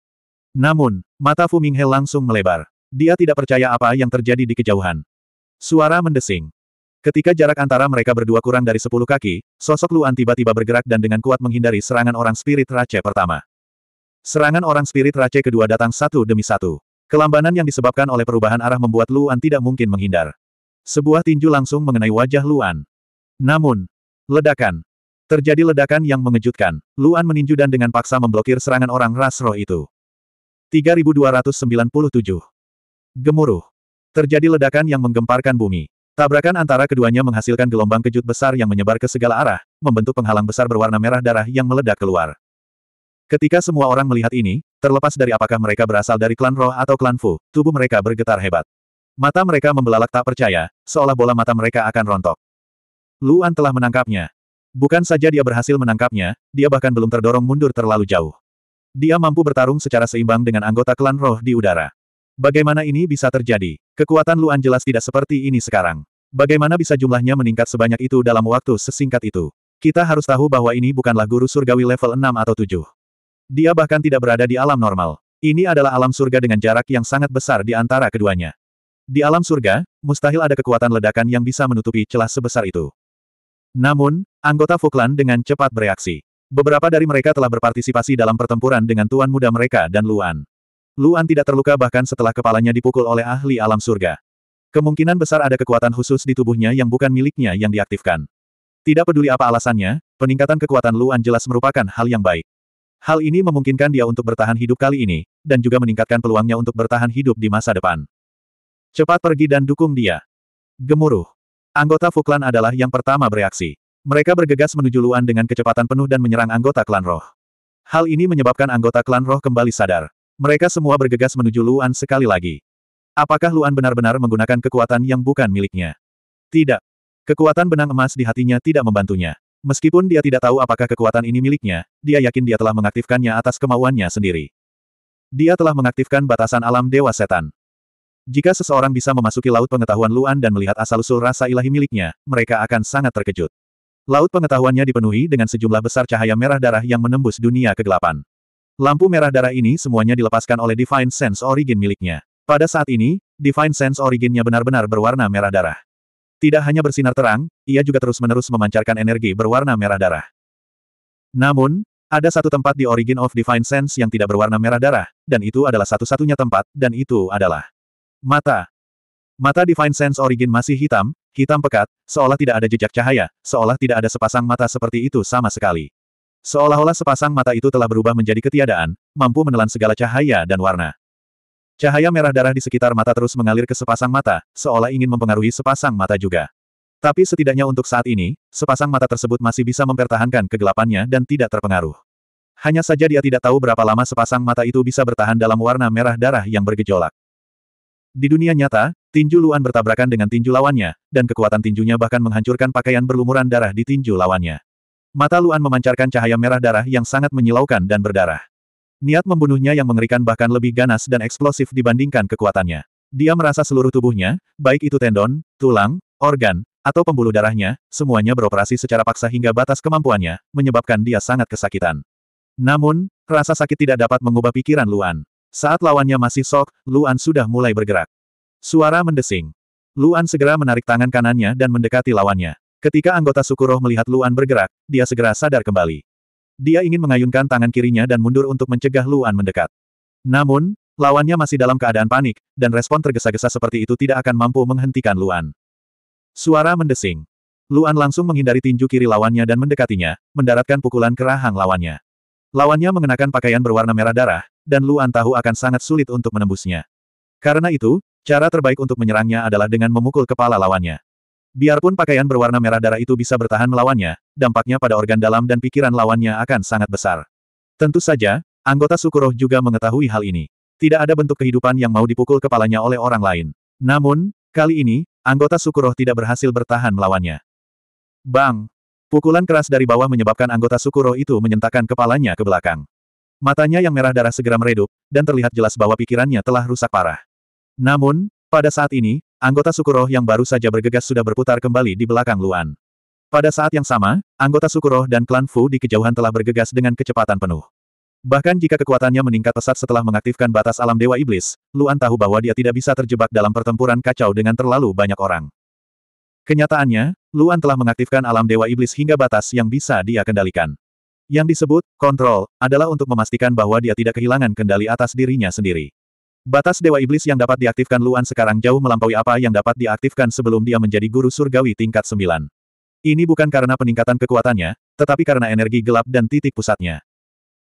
Namun, mata Fu Minghe langsung melebar. Dia tidak percaya apa yang terjadi di kejauhan. Suara mendesing. Ketika jarak antara mereka berdua kurang dari sepuluh kaki, sosok Luan tiba-tiba bergerak dan dengan kuat menghindari serangan orang spirit Race pertama. Serangan orang spirit Race kedua datang satu demi satu. Kelambanan yang disebabkan oleh perubahan arah membuat Luan tidak mungkin menghindar. Sebuah tinju langsung mengenai wajah Luan. Namun, ledakan. Terjadi ledakan yang mengejutkan. Luan meninju dan dengan paksa memblokir serangan orang ras itu. 3297. Gemuruh. Terjadi ledakan yang menggemparkan bumi. Tabrakan antara keduanya menghasilkan gelombang kejut besar yang menyebar ke segala arah, membentuk penghalang besar berwarna merah darah yang meledak keluar. Ketika semua orang melihat ini, terlepas dari apakah mereka berasal dari klan roh atau klan Fu, tubuh mereka bergetar hebat. Mata mereka membelalak tak percaya, seolah bola mata mereka akan rontok. Luan telah menangkapnya. Bukan saja dia berhasil menangkapnya, dia bahkan belum terdorong mundur terlalu jauh. Dia mampu bertarung secara seimbang dengan anggota klan roh di udara. Bagaimana ini bisa terjadi? Kekuatan Luan jelas tidak seperti ini sekarang. Bagaimana bisa jumlahnya meningkat sebanyak itu dalam waktu sesingkat itu? Kita harus tahu bahwa ini bukanlah guru surgawi level 6 atau 7. Dia bahkan tidak berada di alam normal. Ini adalah alam surga dengan jarak yang sangat besar di antara keduanya. Di alam surga, mustahil ada kekuatan ledakan yang bisa menutupi celah sebesar itu. Namun, anggota Fuklan dengan cepat bereaksi. Beberapa dari mereka telah berpartisipasi dalam pertempuran dengan tuan muda mereka dan Luan. Luan tidak terluka bahkan setelah kepalanya dipukul oleh ahli alam surga. Kemungkinan besar ada kekuatan khusus di tubuhnya yang bukan miliknya yang diaktifkan. Tidak peduli apa alasannya, peningkatan kekuatan Luan jelas merupakan hal yang baik. Hal ini memungkinkan dia untuk bertahan hidup kali ini, dan juga meningkatkan peluangnya untuk bertahan hidup di masa depan. Cepat pergi dan dukung dia. Gemuruh. Anggota Fuklan adalah yang pertama bereaksi. Mereka bergegas menuju Luan dengan kecepatan penuh dan menyerang anggota klan roh. Hal ini menyebabkan anggota klan roh kembali sadar. Mereka semua bergegas menuju Luan sekali lagi. Apakah Luan benar-benar menggunakan kekuatan yang bukan miliknya? Tidak. Kekuatan benang emas di hatinya tidak membantunya. Meskipun dia tidak tahu apakah kekuatan ini miliknya, dia yakin dia telah mengaktifkannya atas kemauannya sendiri. Dia telah mengaktifkan batasan alam Dewa Setan. Jika seseorang bisa memasuki laut pengetahuan Luan dan melihat asal-usul rasa ilahi miliknya, mereka akan sangat terkejut. Laut pengetahuannya dipenuhi dengan sejumlah besar cahaya merah darah yang menembus dunia kegelapan. Lampu merah darah ini semuanya dilepaskan oleh Divine Sense Origin miliknya. Pada saat ini, Divine Sense Origin-nya benar-benar berwarna merah darah. Tidak hanya bersinar terang, ia juga terus-menerus memancarkan energi berwarna merah darah. Namun, ada satu tempat di Origin of Divine Sense yang tidak berwarna merah darah, dan itu adalah satu-satunya tempat, dan itu adalah mata. Mata Divine Sense Origin masih hitam, hitam pekat, seolah tidak ada jejak cahaya, seolah tidak ada sepasang mata seperti itu sama sekali. Seolah-olah sepasang mata itu telah berubah menjadi ketiadaan, mampu menelan segala cahaya dan warna. Cahaya merah darah di sekitar mata terus mengalir ke sepasang mata, seolah ingin mempengaruhi sepasang mata juga. Tapi setidaknya untuk saat ini, sepasang mata tersebut masih bisa mempertahankan kegelapannya dan tidak terpengaruh. Hanya saja dia tidak tahu berapa lama sepasang mata itu bisa bertahan dalam warna merah darah yang bergejolak. Di dunia nyata, tinju Luan bertabrakan dengan tinju lawannya, dan kekuatan tinjunya bahkan menghancurkan pakaian berlumuran darah di tinju lawannya. Mata Luan memancarkan cahaya merah darah yang sangat menyilaukan dan berdarah. Niat membunuhnya yang mengerikan bahkan lebih ganas dan eksplosif dibandingkan kekuatannya. Dia merasa seluruh tubuhnya, baik itu tendon, tulang, organ, atau pembuluh darahnya, semuanya beroperasi secara paksa hingga batas kemampuannya, menyebabkan dia sangat kesakitan. Namun, rasa sakit tidak dapat mengubah pikiran Luan. Saat lawannya masih sok, Luan sudah mulai bergerak. Suara mendesing. Luan segera menarik tangan kanannya dan mendekati lawannya. Ketika anggota suku roh melihat Luan bergerak, dia segera sadar kembali. Dia ingin mengayunkan tangan kirinya dan mundur untuk mencegah Luan mendekat. Namun, lawannya masih dalam keadaan panik, dan respon tergesa-gesa seperti itu tidak akan mampu menghentikan Luan. Suara mendesing. Luan langsung menghindari tinju kiri lawannya dan mendekatinya, mendaratkan pukulan ke rahang lawannya. Lawannya mengenakan pakaian berwarna merah darah, dan Luan tahu akan sangat sulit untuk menembusnya. Karena itu, cara terbaik untuk menyerangnya adalah dengan memukul kepala lawannya. Biarpun pakaian berwarna merah darah itu bisa bertahan melawannya, dampaknya pada organ dalam dan pikiran lawannya akan sangat besar. Tentu saja, anggota Sukuroh juga mengetahui hal ini. Tidak ada bentuk kehidupan yang mau dipukul kepalanya oleh orang lain. Namun, kali ini, anggota Sukuroh tidak berhasil bertahan melawannya. Bang! Pukulan keras dari bawah menyebabkan anggota Sukuroh itu menyentakkan kepalanya ke belakang. Matanya yang merah darah segera meredup, dan terlihat jelas bahwa pikirannya telah rusak parah. Namun, pada saat ini, Anggota suku roh yang baru saja bergegas sudah berputar kembali di belakang Luan. Pada saat yang sama, anggota suku roh dan klan Fu di kejauhan telah bergegas dengan kecepatan penuh. Bahkan jika kekuatannya meningkat pesat setelah mengaktifkan batas alam Dewa Iblis, Luan tahu bahwa dia tidak bisa terjebak dalam pertempuran kacau dengan terlalu banyak orang. Kenyataannya, Luan telah mengaktifkan alam Dewa Iblis hingga batas yang bisa dia kendalikan. Yang disebut, kontrol, adalah untuk memastikan bahwa dia tidak kehilangan kendali atas dirinya sendiri. Batas Dewa Iblis yang dapat diaktifkan Luan sekarang jauh melampaui apa yang dapat diaktifkan sebelum dia menjadi guru surgawi tingkat 9. Ini bukan karena peningkatan kekuatannya, tetapi karena energi gelap dan titik pusatnya.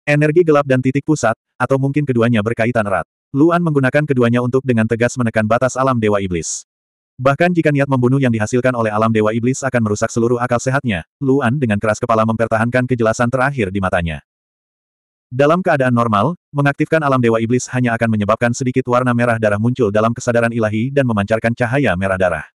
Energi gelap dan titik pusat, atau mungkin keduanya berkaitan erat. Luan menggunakan keduanya untuk dengan tegas menekan batas alam Dewa Iblis. Bahkan jika niat membunuh yang dihasilkan oleh alam Dewa Iblis akan merusak seluruh akal sehatnya, Luan dengan keras kepala mempertahankan kejelasan terakhir di matanya. Dalam keadaan normal, mengaktifkan alam dewa iblis hanya akan menyebabkan sedikit warna merah darah muncul dalam kesadaran ilahi dan memancarkan cahaya merah darah.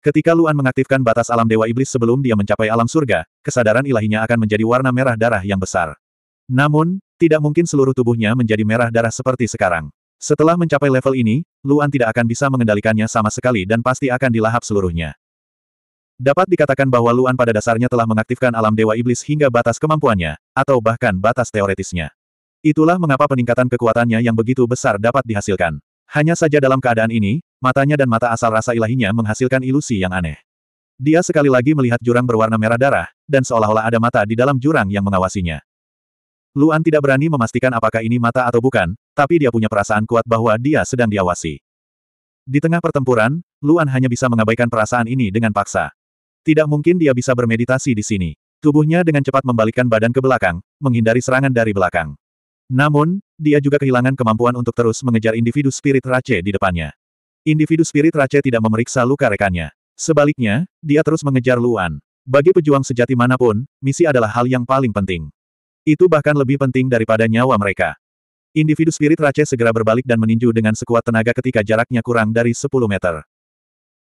Ketika Luan mengaktifkan batas alam dewa iblis sebelum dia mencapai alam surga, kesadaran ilahinya akan menjadi warna merah darah yang besar. Namun, tidak mungkin seluruh tubuhnya menjadi merah darah seperti sekarang. Setelah mencapai level ini, Luan tidak akan bisa mengendalikannya sama sekali dan pasti akan dilahap seluruhnya. Dapat dikatakan bahwa Luan pada dasarnya telah mengaktifkan alam Dewa Iblis hingga batas kemampuannya, atau bahkan batas teoretisnya. Itulah mengapa peningkatan kekuatannya yang begitu besar dapat dihasilkan. Hanya saja dalam keadaan ini, matanya dan mata asal rasa ilahinya menghasilkan ilusi yang aneh. Dia sekali lagi melihat jurang berwarna merah darah, dan seolah-olah ada mata di dalam jurang yang mengawasinya. Luan tidak berani memastikan apakah ini mata atau bukan, tapi dia punya perasaan kuat bahwa dia sedang diawasi. Di tengah pertempuran, Luan hanya bisa mengabaikan perasaan ini dengan paksa. Tidak mungkin dia bisa bermeditasi di sini. Tubuhnya dengan cepat membalikkan badan ke belakang, menghindari serangan dari belakang. Namun, dia juga kehilangan kemampuan untuk terus mengejar individu spirit race di depannya. Individu spirit race tidak memeriksa luka rekannya. Sebaliknya, dia terus mengejar Luan. Bagi pejuang sejati manapun, misi adalah hal yang paling penting. Itu bahkan lebih penting daripada nyawa mereka. Individu spirit race segera berbalik dan meninju dengan sekuat tenaga ketika jaraknya kurang dari 10 meter.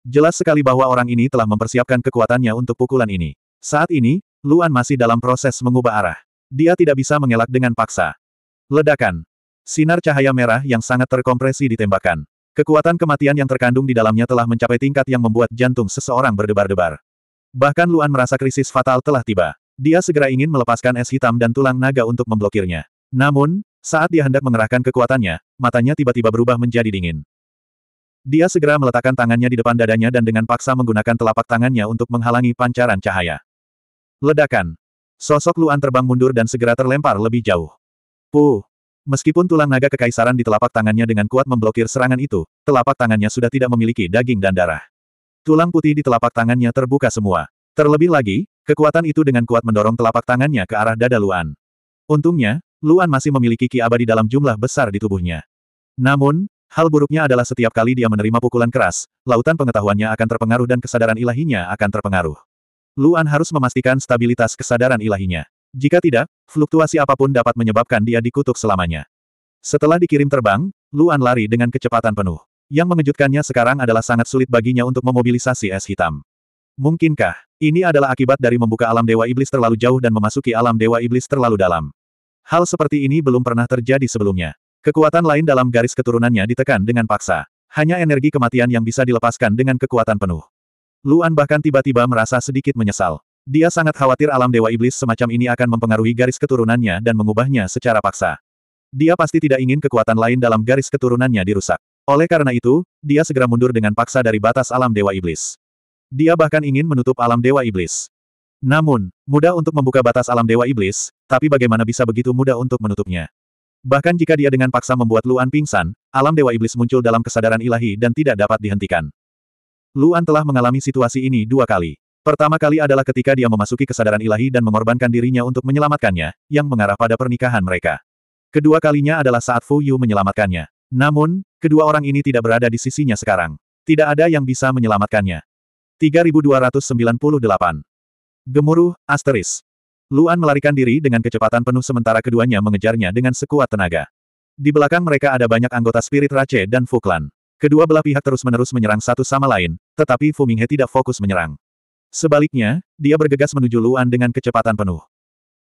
Jelas sekali bahwa orang ini telah mempersiapkan kekuatannya untuk pukulan ini. Saat ini, Luan masih dalam proses mengubah arah. Dia tidak bisa mengelak dengan paksa. Ledakan. Sinar cahaya merah yang sangat terkompresi ditembakkan. Kekuatan kematian yang terkandung di dalamnya telah mencapai tingkat yang membuat jantung seseorang berdebar-debar. Bahkan Luan merasa krisis fatal telah tiba. Dia segera ingin melepaskan es hitam dan tulang naga untuk memblokirnya. Namun, saat dia hendak mengerahkan kekuatannya, matanya tiba-tiba berubah menjadi dingin. Dia segera meletakkan tangannya di depan dadanya dan dengan paksa menggunakan telapak tangannya untuk menghalangi pancaran cahaya. Ledakan. Sosok Luan terbang mundur dan segera terlempar lebih jauh. Puh! Meskipun tulang naga kekaisaran di telapak tangannya dengan kuat memblokir serangan itu, telapak tangannya sudah tidak memiliki daging dan darah. Tulang putih di telapak tangannya terbuka semua. Terlebih lagi, kekuatan itu dengan kuat mendorong telapak tangannya ke arah dada Luan. Untungnya, Luan masih memiliki ki abadi dalam jumlah besar di tubuhnya. Namun, Hal buruknya adalah setiap kali dia menerima pukulan keras, lautan pengetahuannya akan terpengaruh dan kesadaran ilahinya akan terpengaruh. Luan harus memastikan stabilitas kesadaran ilahinya. Jika tidak, fluktuasi apapun dapat menyebabkan dia dikutuk selamanya. Setelah dikirim terbang, Luan lari dengan kecepatan penuh. Yang mengejutkannya sekarang adalah sangat sulit baginya untuk memobilisasi es hitam. Mungkinkah, ini adalah akibat dari membuka alam Dewa Iblis terlalu jauh dan memasuki alam Dewa Iblis terlalu dalam. Hal seperti ini belum pernah terjadi sebelumnya. Kekuatan lain dalam garis keturunannya ditekan dengan paksa. Hanya energi kematian yang bisa dilepaskan dengan kekuatan penuh. Luan bahkan tiba-tiba merasa sedikit menyesal. Dia sangat khawatir alam dewa iblis semacam ini akan mempengaruhi garis keturunannya dan mengubahnya secara paksa. Dia pasti tidak ingin kekuatan lain dalam garis keturunannya dirusak. Oleh karena itu, dia segera mundur dengan paksa dari batas alam dewa iblis. Dia bahkan ingin menutup alam dewa iblis. Namun, mudah untuk membuka batas alam dewa iblis, tapi bagaimana bisa begitu mudah untuk menutupnya? Bahkan jika dia dengan paksa membuat Luan pingsan, alam Dewa Iblis muncul dalam kesadaran ilahi dan tidak dapat dihentikan. Luan telah mengalami situasi ini dua kali. Pertama kali adalah ketika dia memasuki kesadaran ilahi dan mengorbankan dirinya untuk menyelamatkannya, yang mengarah pada pernikahan mereka. Kedua kalinya adalah saat Fu Yu menyelamatkannya. Namun, kedua orang ini tidak berada di sisinya sekarang. Tidak ada yang bisa menyelamatkannya. 3298. Gemuruh, asteris. Luan melarikan diri dengan kecepatan penuh sementara keduanya mengejarnya dengan sekuat tenaga. Di belakang mereka ada banyak anggota spirit Rache dan Fuklan. Kedua belah pihak terus-menerus menyerang satu sama lain, tetapi Fuminghe tidak fokus menyerang. Sebaliknya, dia bergegas menuju Luan dengan kecepatan penuh.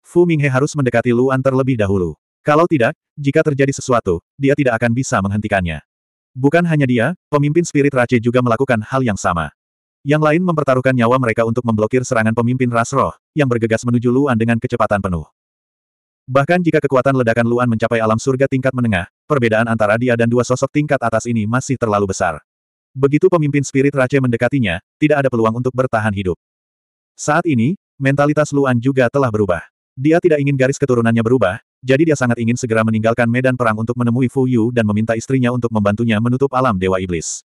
Fuminghe harus mendekati Luan terlebih dahulu. Kalau tidak, jika terjadi sesuatu, dia tidak akan bisa menghentikannya. Bukan hanya dia, pemimpin spirit Rache juga melakukan hal yang sama. Yang lain mempertaruhkan nyawa mereka untuk memblokir serangan pemimpin ras roh, yang bergegas menuju Luan dengan kecepatan penuh. Bahkan jika kekuatan ledakan Luan mencapai alam surga tingkat menengah, perbedaan antara dia dan dua sosok tingkat atas ini masih terlalu besar. Begitu pemimpin spirit Rache mendekatinya, tidak ada peluang untuk bertahan hidup. Saat ini, mentalitas Luan juga telah berubah. Dia tidak ingin garis keturunannya berubah, jadi dia sangat ingin segera meninggalkan medan perang untuk menemui Fu Yu dan meminta istrinya untuk membantunya menutup alam Dewa Iblis.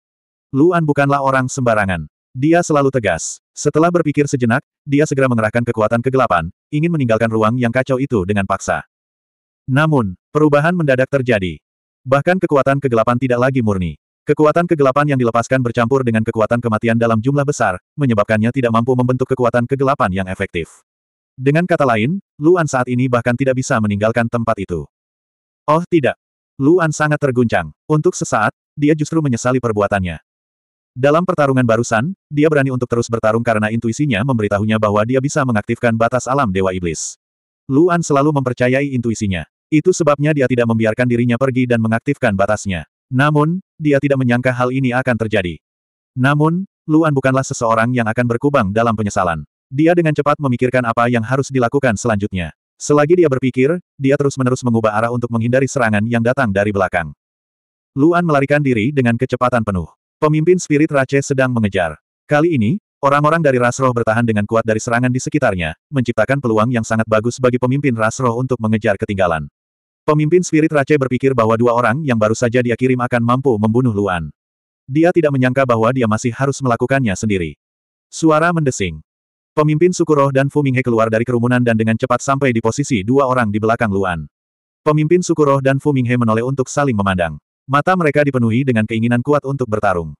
Luan bukanlah orang sembarangan. Dia selalu tegas. Setelah berpikir sejenak, dia segera mengerahkan kekuatan kegelapan, ingin meninggalkan ruang yang kacau itu dengan paksa. Namun, perubahan mendadak terjadi. Bahkan kekuatan kegelapan tidak lagi murni. Kekuatan kegelapan yang dilepaskan bercampur dengan kekuatan kematian dalam jumlah besar, menyebabkannya tidak mampu membentuk kekuatan kegelapan yang efektif. Dengan kata lain, Luan saat ini bahkan tidak bisa meninggalkan tempat itu. Oh tidak. Luan sangat terguncang. Untuk sesaat, dia justru menyesali perbuatannya. Dalam pertarungan barusan, dia berani untuk terus bertarung karena intuisinya memberitahunya bahwa dia bisa mengaktifkan batas alam Dewa Iblis. Luan selalu mempercayai intuisinya. Itu sebabnya dia tidak membiarkan dirinya pergi dan mengaktifkan batasnya. Namun, dia tidak menyangka hal ini akan terjadi. Namun, Luan bukanlah seseorang yang akan berkubang dalam penyesalan. Dia dengan cepat memikirkan apa yang harus dilakukan selanjutnya. Selagi dia berpikir, dia terus-menerus mengubah arah untuk menghindari serangan yang datang dari belakang. Luan melarikan diri dengan kecepatan penuh. Pemimpin spirit Rache sedang mengejar. Kali ini, orang-orang dari ras roh bertahan dengan kuat dari serangan di sekitarnya, menciptakan peluang yang sangat bagus bagi pemimpin ras roh untuk mengejar ketinggalan. Pemimpin spirit Rache berpikir bahwa dua orang yang baru saja dia kirim akan mampu membunuh Luan. Dia tidak menyangka bahwa dia masih harus melakukannya sendiri. Suara mendesing. Pemimpin Sukuro dan Fuminghe keluar dari kerumunan dan dengan cepat sampai di posisi dua orang di belakang Luan. Pemimpin Sukuro dan Fuminghe menoleh untuk saling memandang. Mata mereka dipenuhi dengan keinginan kuat untuk bertarung.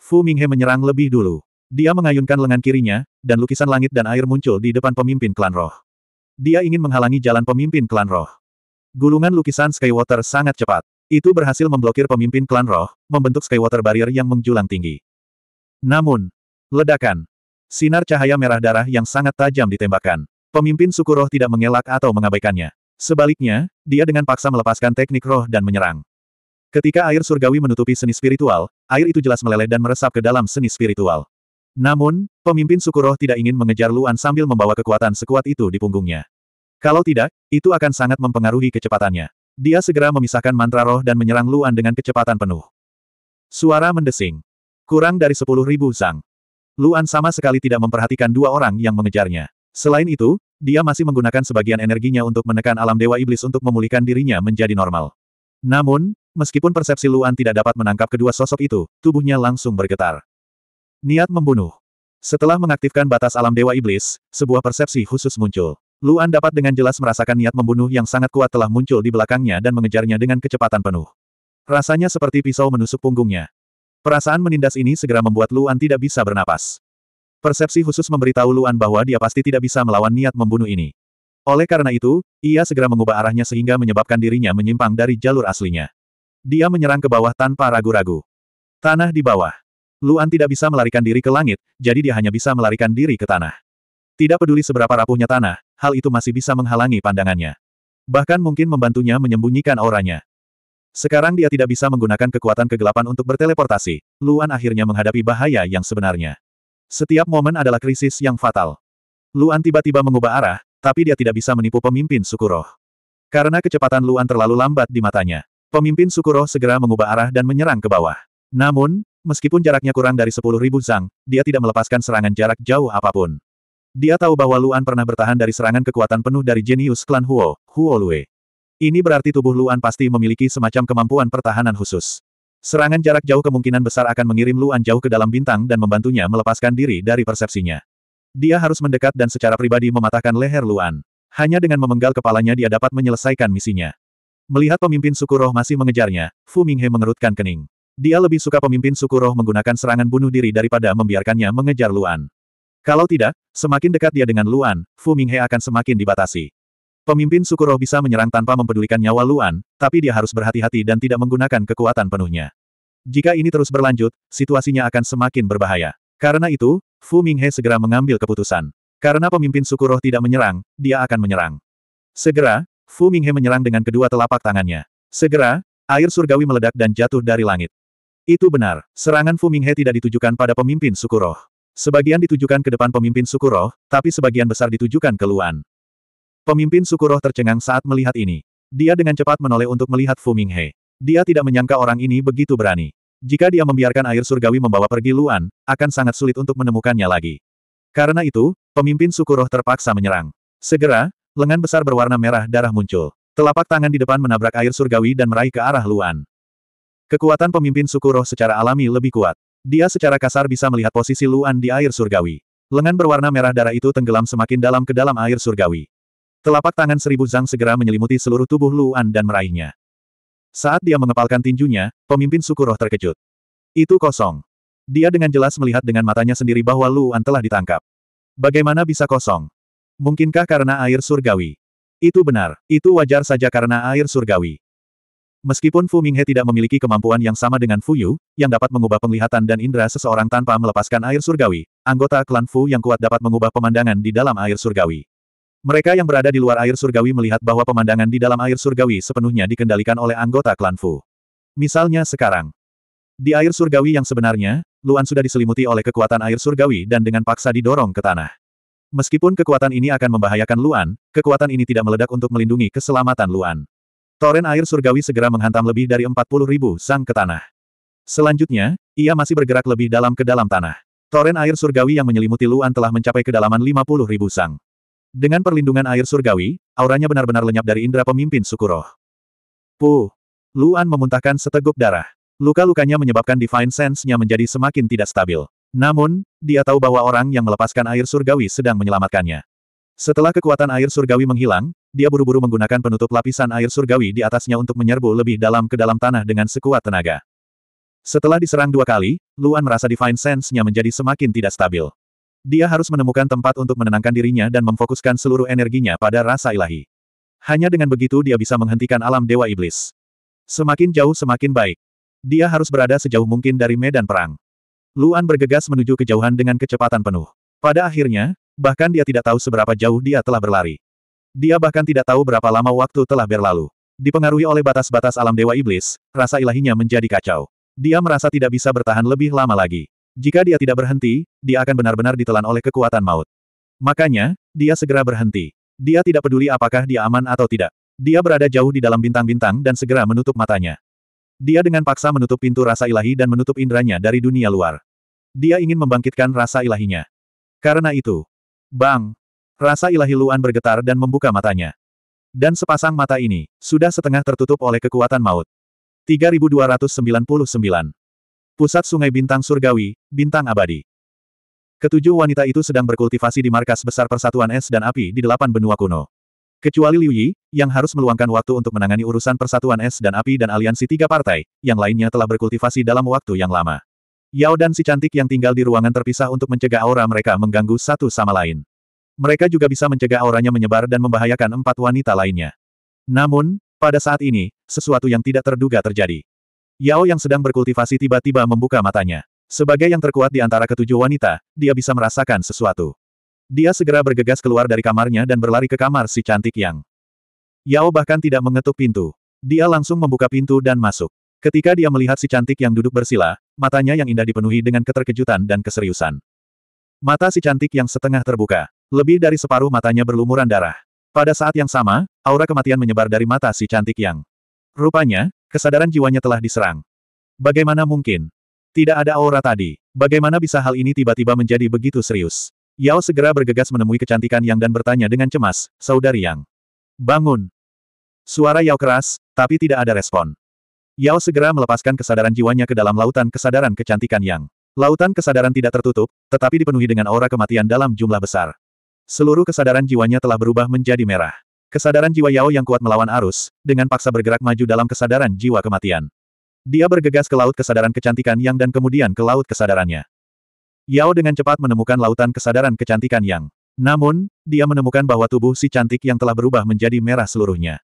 Fu Minghe menyerang lebih dulu. Dia mengayunkan lengan kirinya, dan lukisan langit dan air muncul di depan pemimpin klan roh. Dia ingin menghalangi jalan pemimpin klan roh. Gulungan lukisan Skywater sangat cepat. Itu berhasil memblokir pemimpin klan roh, membentuk Skywater barrier yang menjulang tinggi. Namun, ledakan. Sinar cahaya merah darah yang sangat tajam ditembakkan. Pemimpin suku roh tidak mengelak atau mengabaikannya. Sebaliknya, dia dengan paksa melepaskan teknik roh dan menyerang. Ketika air surgawi menutupi seni spiritual, air itu jelas meleleh dan meresap ke dalam seni spiritual. Namun, pemimpin suku roh tidak ingin mengejar Luan sambil membawa kekuatan sekuat itu di punggungnya. Kalau tidak, itu akan sangat mempengaruhi kecepatannya. Dia segera memisahkan mantra roh dan menyerang Luan dengan kecepatan penuh. Suara mendesing. Kurang dari sepuluh ribu zang. Luan sama sekali tidak memperhatikan dua orang yang mengejarnya. Selain itu, dia masih menggunakan sebagian energinya untuk menekan alam dewa iblis untuk memulihkan dirinya menjadi normal. Namun, Meskipun persepsi Luan tidak dapat menangkap kedua sosok itu, tubuhnya langsung bergetar. Niat membunuh. Setelah mengaktifkan batas alam Dewa Iblis, sebuah persepsi khusus muncul. Luan dapat dengan jelas merasakan niat membunuh yang sangat kuat telah muncul di belakangnya dan mengejarnya dengan kecepatan penuh. Rasanya seperti pisau menusuk punggungnya. Perasaan menindas ini segera membuat Luan tidak bisa bernapas. Persepsi khusus memberitahu Luan bahwa dia pasti tidak bisa melawan niat membunuh ini. Oleh karena itu, ia segera mengubah arahnya sehingga menyebabkan dirinya menyimpang dari jalur aslinya. Dia menyerang ke bawah tanpa ragu-ragu. Tanah di bawah. Luan tidak bisa melarikan diri ke langit, jadi dia hanya bisa melarikan diri ke tanah. Tidak peduli seberapa rapuhnya tanah, hal itu masih bisa menghalangi pandangannya. Bahkan mungkin membantunya menyembunyikan auranya. Sekarang dia tidak bisa menggunakan kekuatan kegelapan untuk berteleportasi. Luan akhirnya menghadapi bahaya yang sebenarnya. Setiap momen adalah krisis yang fatal. Luan tiba-tiba mengubah arah, tapi dia tidak bisa menipu pemimpin suku roh. Karena kecepatan Luan terlalu lambat di matanya. Pemimpin Sukuro segera mengubah arah dan menyerang ke bawah. Namun, meskipun jaraknya kurang dari 10.000 zang, dia tidak melepaskan serangan jarak jauh apapun. Dia tahu bahwa Luan pernah bertahan dari serangan kekuatan penuh dari jenius klan Huo, Huo Lue. Ini berarti tubuh Luan pasti memiliki semacam kemampuan pertahanan khusus. Serangan jarak jauh kemungkinan besar akan mengirim Luan jauh ke dalam bintang dan membantunya melepaskan diri dari persepsinya. Dia harus mendekat dan secara pribadi mematahkan leher Luan. Hanya dengan memenggal kepalanya dia dapat menyelesaikan misinya. Melihat pemimpin suku roh masih mengejarnya, Fu Minghe mengerutkan kening. Dia lebih suka pemimpin suku roh menggunakan serangan bunuh diri daripada membiarkannya mengejar Luan. Kalau tidak, semakin dekat dia dengan Luan, Fu Minghe akan semakin dibatasi. Pemimpin suku roh bisa menyerang tanpa mempedulikan nyawa Luan, tapi dia harus berhati-hati dan tidak menggunakan kekuatan penuhnya. Jika ini terus berlanjut, situasinya akan semakin berbahaya. Karena itu, Fu Minghe segera mengambil keputusan. Karena pemimpin suku roh tidak menyerang, dia akan menyerang. Segera, Fu Minghe menyerang dengan kedua telapak tangannya. Segera, air surgawi meledak dan jatuh dari langit. Itu benar, serangan Fu Minghe tidak ditujukan pada pemimpin suku roh. Sebagian ditujukan ke depan pemimpin suku roh, tapi sebagian besar ditujukan ke Luan. Pemimpin suku roh tercengang saat melihat ini. Dia dengan cepat menoleh untuk melihat Fu Minghe. Dia tidak menyangka orang ini begitu berani. Jika dia membiarkan air surgawi membawa pergi Luan, akan sangat sulit untuk menemukannya lagi. Karena itu, pemimpin suku roh terpaksa menyerang. Segera, Lengan besar berwarna merah darah muncul. Telapak tangan di depan menabrak air surgawi dan meraih ke arah Luan. Kekuatan pemimpin suku roh secara alami lebih kuat. Dia secara kasar bisa melihat posisi Luan di air surgawi. Lengan berwarna merah darah itu tenggelam semakin dalam ke dalam air surgawi. Telapak tangan seribu zang segera menyelimuti seluruh tubuh Luan dan meraihnya. Saat dia mengepalkan tinjunya, pemimpin suku roh terkejut. Itu kosong. Dia dengan jelas melihat dengan matanya sendiri bahwa Luan telah ditangkap. Bagaimana bisa kosong? Mungkinkah karena air surgawi? Itu benar, itu wajar saja karena air surgawi. Meskipun Fu Minghe tidak memiliki kemampuan yang sama dengan Fu Yu, yang dapat mengubah penglihatan dan indera seseorang tanpa melepaskan air surgawi, anggota klan Fu yang kuat dapat mengubah pemandangan di dalam air surgawi. Mereka yang berada di luar air surgawi melihat bahwa pemandangan di dalam air surgawi sepenuhnya dikendalikan oleh anggota klan Fu. Misalnya sekarang. Di air surgawi yang sebenarnya, Luan sudah diselimuti oleh kekuatan air surgawi dan dengan paksa didorong ke tanah. Meskipun kekuatan ini akan membahayakan Luan, kekuatan ini tidak meledak untuk melindungi keselamatan Luan. Toren air surgawi segera menghantam lebih dari 40 ribu sang ke tanah. Selanjutnya, ia masih bergerak lebih dalam ke dalam tanah. Toren air surgawi yang menyelimuti Luan telah mencapai kedalaman 50 ribu sang. Dengan perlindungan air surgawi, auranya benar-benar lenyap dari indera pemimpin Sukuroh. Pu! Luan memuntahkan seteguk darah. Luka-lukanya menyebabkan Divine Sense-nya menjadi semakin tidak stabil. Namun, dia tahu bahwa orang yang melepaskan air surgawi sedang menyelamatkannya. Setelah kekuatan air surgawi menghilang, dia buru-buru menggunakan penutup lapisan air surgawi di atasnya untuk menyerbu lebih dalam ke dalam tanah dengan sekuat tenaga. Setelah diserang dua kali, Luan merasa divine sense-nya menjadi semakin tidak stabil. Dia harus menemukan tempat untuk menenangkan dirinya dan memfokuskan seluruh energinya pada rasa ilahi. Hanya dengan begitu dia bisa menghentikan alam dewa iblis. Semakin jauh semakin baik. Dia harus berada sejauh mungkin dari medan perang. Luan bergegas menuju kejauhan dengan kecepatan penuh. Pada akhirnya, bahkan dia tidak tahu seberapa jauh dia telah berlari. Dia bahkan tidak tahu berapa lama waktu telah berlalu. Dipengaruhi oleh batas-batas alam Dewa Iblis, rasa ilahinya menjadi kacau. Dia merasa tidak bisa bertahan lebih lama lagi. Jika dia tidak berhenti, dia akan benar-benar ditelan oleh kekuatan maut. Makanya, dia segera berhenti. Dia tidak peduli apakah dia aman atau tidak. Dia berada jauh di dalam bintang-bintang dan segera menutup matanya. Dia dengan paksa menutup pintu rasa ilahi dan menutup indranya dari dunia luar. Dia ingin membangkitkan rasa ilahinya. Karena itu, bang, rasa ilahi Luan bergetar dan membuka matanya. Dan sepasang mata ini, sudah setengah tertutup oleh kekuatan maut. 3299. Pusat Sungai Bintang Surgawi, Bintang Abadi. Ketujuh wanita itu sedang berkultivasi di markas besar Persatuan Es dan Api di delapan benua kuno. Kecuali Liu Yi, yang harus meluangkan waktu untuk menangani urusan Persatuan Es dan Api dan Aliansi Tiga Partai, yang lainnya telah berkultivasi dalam waktu yang lama. Yao dan si cantik yang tinggal di ruangan terpisah untuk mencegah aura mereka mengganggu satu sama lain. Mereka juga bisa mencegah auranya menyebar dan membahayakan empat wanita lainnya. Namun, pada saat ini, sesuatu yang tidak terduga terjadi. Yao yang sedang berkultivasi tiba-tiba membuka matanya. Sebagai yang terkuat di antara ketujuh wanita, dia bisa merasakan sesuatu. Dia segera bergegas keluar dari kamarnya dan berlari ke kamar si cantik yang. Yao bahkan tidak mengetuk pintu. Dia langsung membuka pintu dan masuk. Ketika dia melihat si cantik yang duduk bersila, matanya yang indah dipenuhi dengan keterkejutan dan keseriusan. Mata si cantik yang setengah terbuka. Lebih dari separuh matanya berlumuran darah. Pada saat yang sama, aura kematian menyebar dari mata si cantik yang. Rupanya, kesadaran jiwanya telah diserang. Bagaimana mungkin? Tidak ada aura tadi. Bagaimana bisa hal ini tiba-tiba menjadi begitu serius? Yao segera bergegas menemui kecantikan Yang dan bertanya dengan cemas, Saudari Yang. Bangun! Suara Yao keras, tapi tidak ada respon. Yao segera melepaskan kesadaran jiwanya ke dalam lautan kesadaran kecantikan Yang. Lautan kesadaran tidak tertutup, tetapi dipenuhi dengan aura kematian dalam jumlah besar. Seluruh kesadaran jiwanya telah berubah menjadi merah. Kesadaran jiwa Yao yang kuat melawan arus, dengan paksa bergerak maju dalam kesadaran jiwa kematian. Dia bergegas ke laut kesadaran kecantikan Yang dan kemudian ke laut kesadarannya. Yao dengan cepat menemukan lautan kesadaran kecantikan Yang. Namun, dia menemukan bahwa tubuh si cantik yang telah berubah menjadi merah seluruhnya.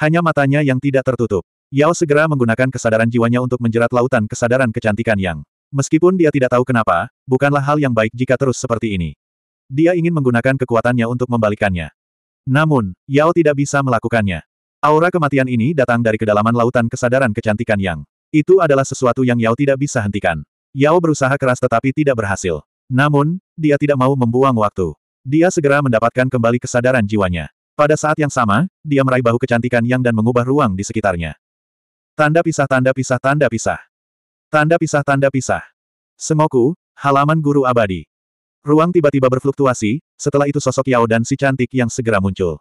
Hanya matanya yang tidak tertutup. Yao segera menggunakan kesadaran jiwanya untuk menjerat lautan kesadaran kecantikan Yang. Meskipun dia tidak tahu kenapa, bukanlah hal yang baik jika terus seperti ini. Dia ingin menggunakan kekuatannya untuk membalikannya. Namun, Yao tidak bisa melakukannya. Aura kematian ini datang dari kedalaman lautan kesadaran kecantikan Yang. Itu adalah sesuatu yang Yao tidak bisa hentikan. Yao berusaha keras tetapi tidak berhasil. Namun, dia tidak mau membuang waktu. Dia segera mendapatkan kembali kesadaran jiwanya. Pada saat yang sama, dia meraih bahu kecantikan Yang dan mengubah ruang di sekitarnya. Tanda pisah tanda pisah tanda pisah. Tanda pisah tanda pisah. Semoku, halaman guru abadi. Ruang tiba-tiba berfluktuasi, setelah itu sosok Yao dan si cantik yang segera muncul.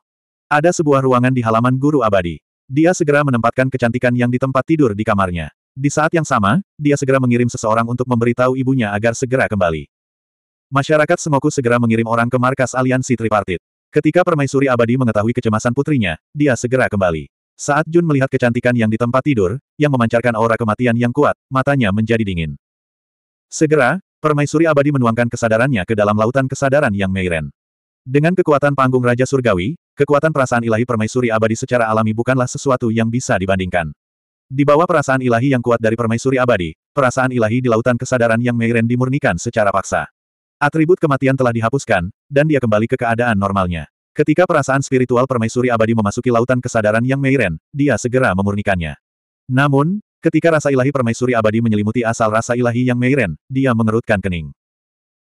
Ada sebuah ruangan di halaman guru abadi. Dia segera menempatkan kecantikan yang di tempat tidur di kamarnya. Di saat yang sama, dia segera mengirim seseorang untuk memberitahu ibunya agar segera kembali. Masyarakat Semoku segera mengirim orang ke markas aliansi tripartit. Ketika permaisuri abadi mengetahui kecemasan putrinya, dia segera kembali. Saat Jun melihat kecantikan yang di tempat tidur, yang memancarkan aura kematian yang kuat, matanya menjadi dingin. Segera, permaisuri abadi menuangkan kesadarannya ke dalam lautan kesadaran yang meiren. Dengan kekuatan panggung Raja Surgawi, kekuatan perasaan ilahi permaisuri abadi secara alami bukanlah sesuatu yang bisa dibandingkan. Di bawah perasaan ilahi yang kuat dari permaisuri abadi, perasaan ilahi di lautan kesadaran yang meiren dimurnikan secara paksa. Atribut kematian telah dihapuskan, dan dia kembali ke keadaan normalnya. Ketika perasaan spiritual permaisuri abadi memasuki lautan kesadaran yang Meiren, dia segera memurnikannya. Namun, ketika rasa ilahi permaisuri abadi menyelimuti asal rasa ilahi yang Meiren, dia mengerutkan kening.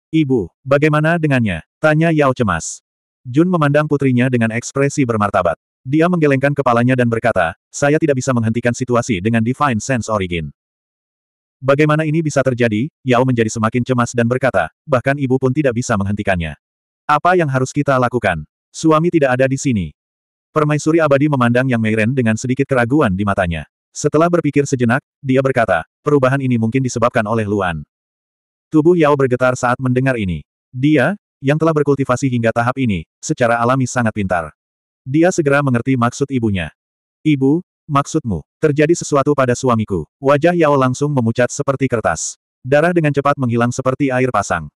Ibu, bagaimana dengannya? Tanya Yao cemas. Jun memandang putrinya dengan ekspresi bermartabat. Dia menggelengkan kepalanya dan berkata, saya tidak bisa menghentikan situasi dengan Divine Sense Origin. Bagaimana ini bisa terjadi? Yao menjadi semakin cemas dan berkata, bahkan ibu pun tidak bisa menghentikannya. Apa yang harus kita lakukan? Suami tidak ada di sini. Permaisuri abadi memandang Yang Meiren dengan sedikit keraguan di matanya. Setelah berpikir sejenak, dia berkata, perubahan ini mungkin disebabkan oleh Luan. Tubuh Yao bergetar saat mendengar ini. Dia, yang telah berkultivasi hingga tahap ini, secara alami sangat pintar. Dia segera mengerti maksud ibunya. Ibu, maksudmu, terjadi sesuatu pada suamiku. Wajah Yao langsung memucat seperti kertas. Darah dengan cepat menghilang seperti air pasang.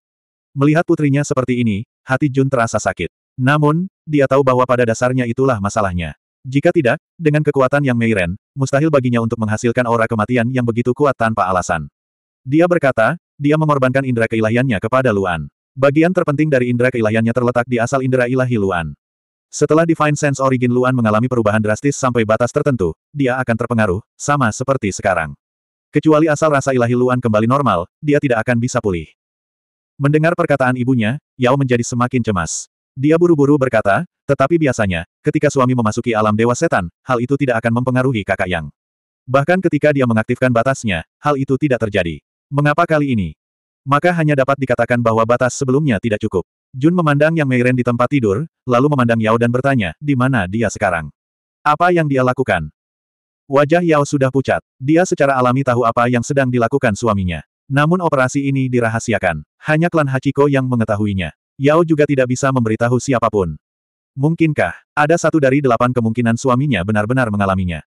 Melihat putrinya seperti ini, hati Jun terasa sakit. Namun, dia tahu bahwa pada dasarnya itulah masalahnya. Jika tidak, dengan kekuatan yang Meiren, mustahil baginya untuk menghasilkan aura kematian yang begitu kuat tanpa alasan. Dia berkata, dia mengorbankan indera keilahiannya kepada Luan. Bagian terpenting dari indera keilahiannya terletak di asal indera ilahi Luan. Setelah Divine Sense Origin Luan mengalami perubahan drastis sampai batas tertentu, dia akan terpengaruh, sama seperti sekarang. Kecuali asal rasa ilahi Luan kembali normal, dia tidak akan bisa pulih. Mendengar perkataan ibunya, Yao menjadi semakin cemas. Dia buru-buru berkata, tetapi biasanya, ketika suami memasuki alam dewa setan, hal itu tidak akan mempengaruhi kakak Yang. Bahkan ketika dia mengaktifkan batasnya, hal itu tidak terjadi. Mengapa kali ini? Maka hanya dapat dikatakan bahwa batas sebelumnya tidak cukup. Jun memandang Yang Meiren di tempat tidur, lalu memandang Yao dan bertanya, di mana dia sekarang? Apa yang dia lakukan? Wajah Yao sudah pucat. Dia secara alami tahu apa yang sedang dilakukan suaminya. Namun operasi ini dirahasiakan. Hanya klan Hachiko yang mengetahuinya. Yao juga tidak bisa memberitahu siapapun. Mungkinkah, ada satu dari delapan kemungkinan suaminya benar-benar mengalaminya?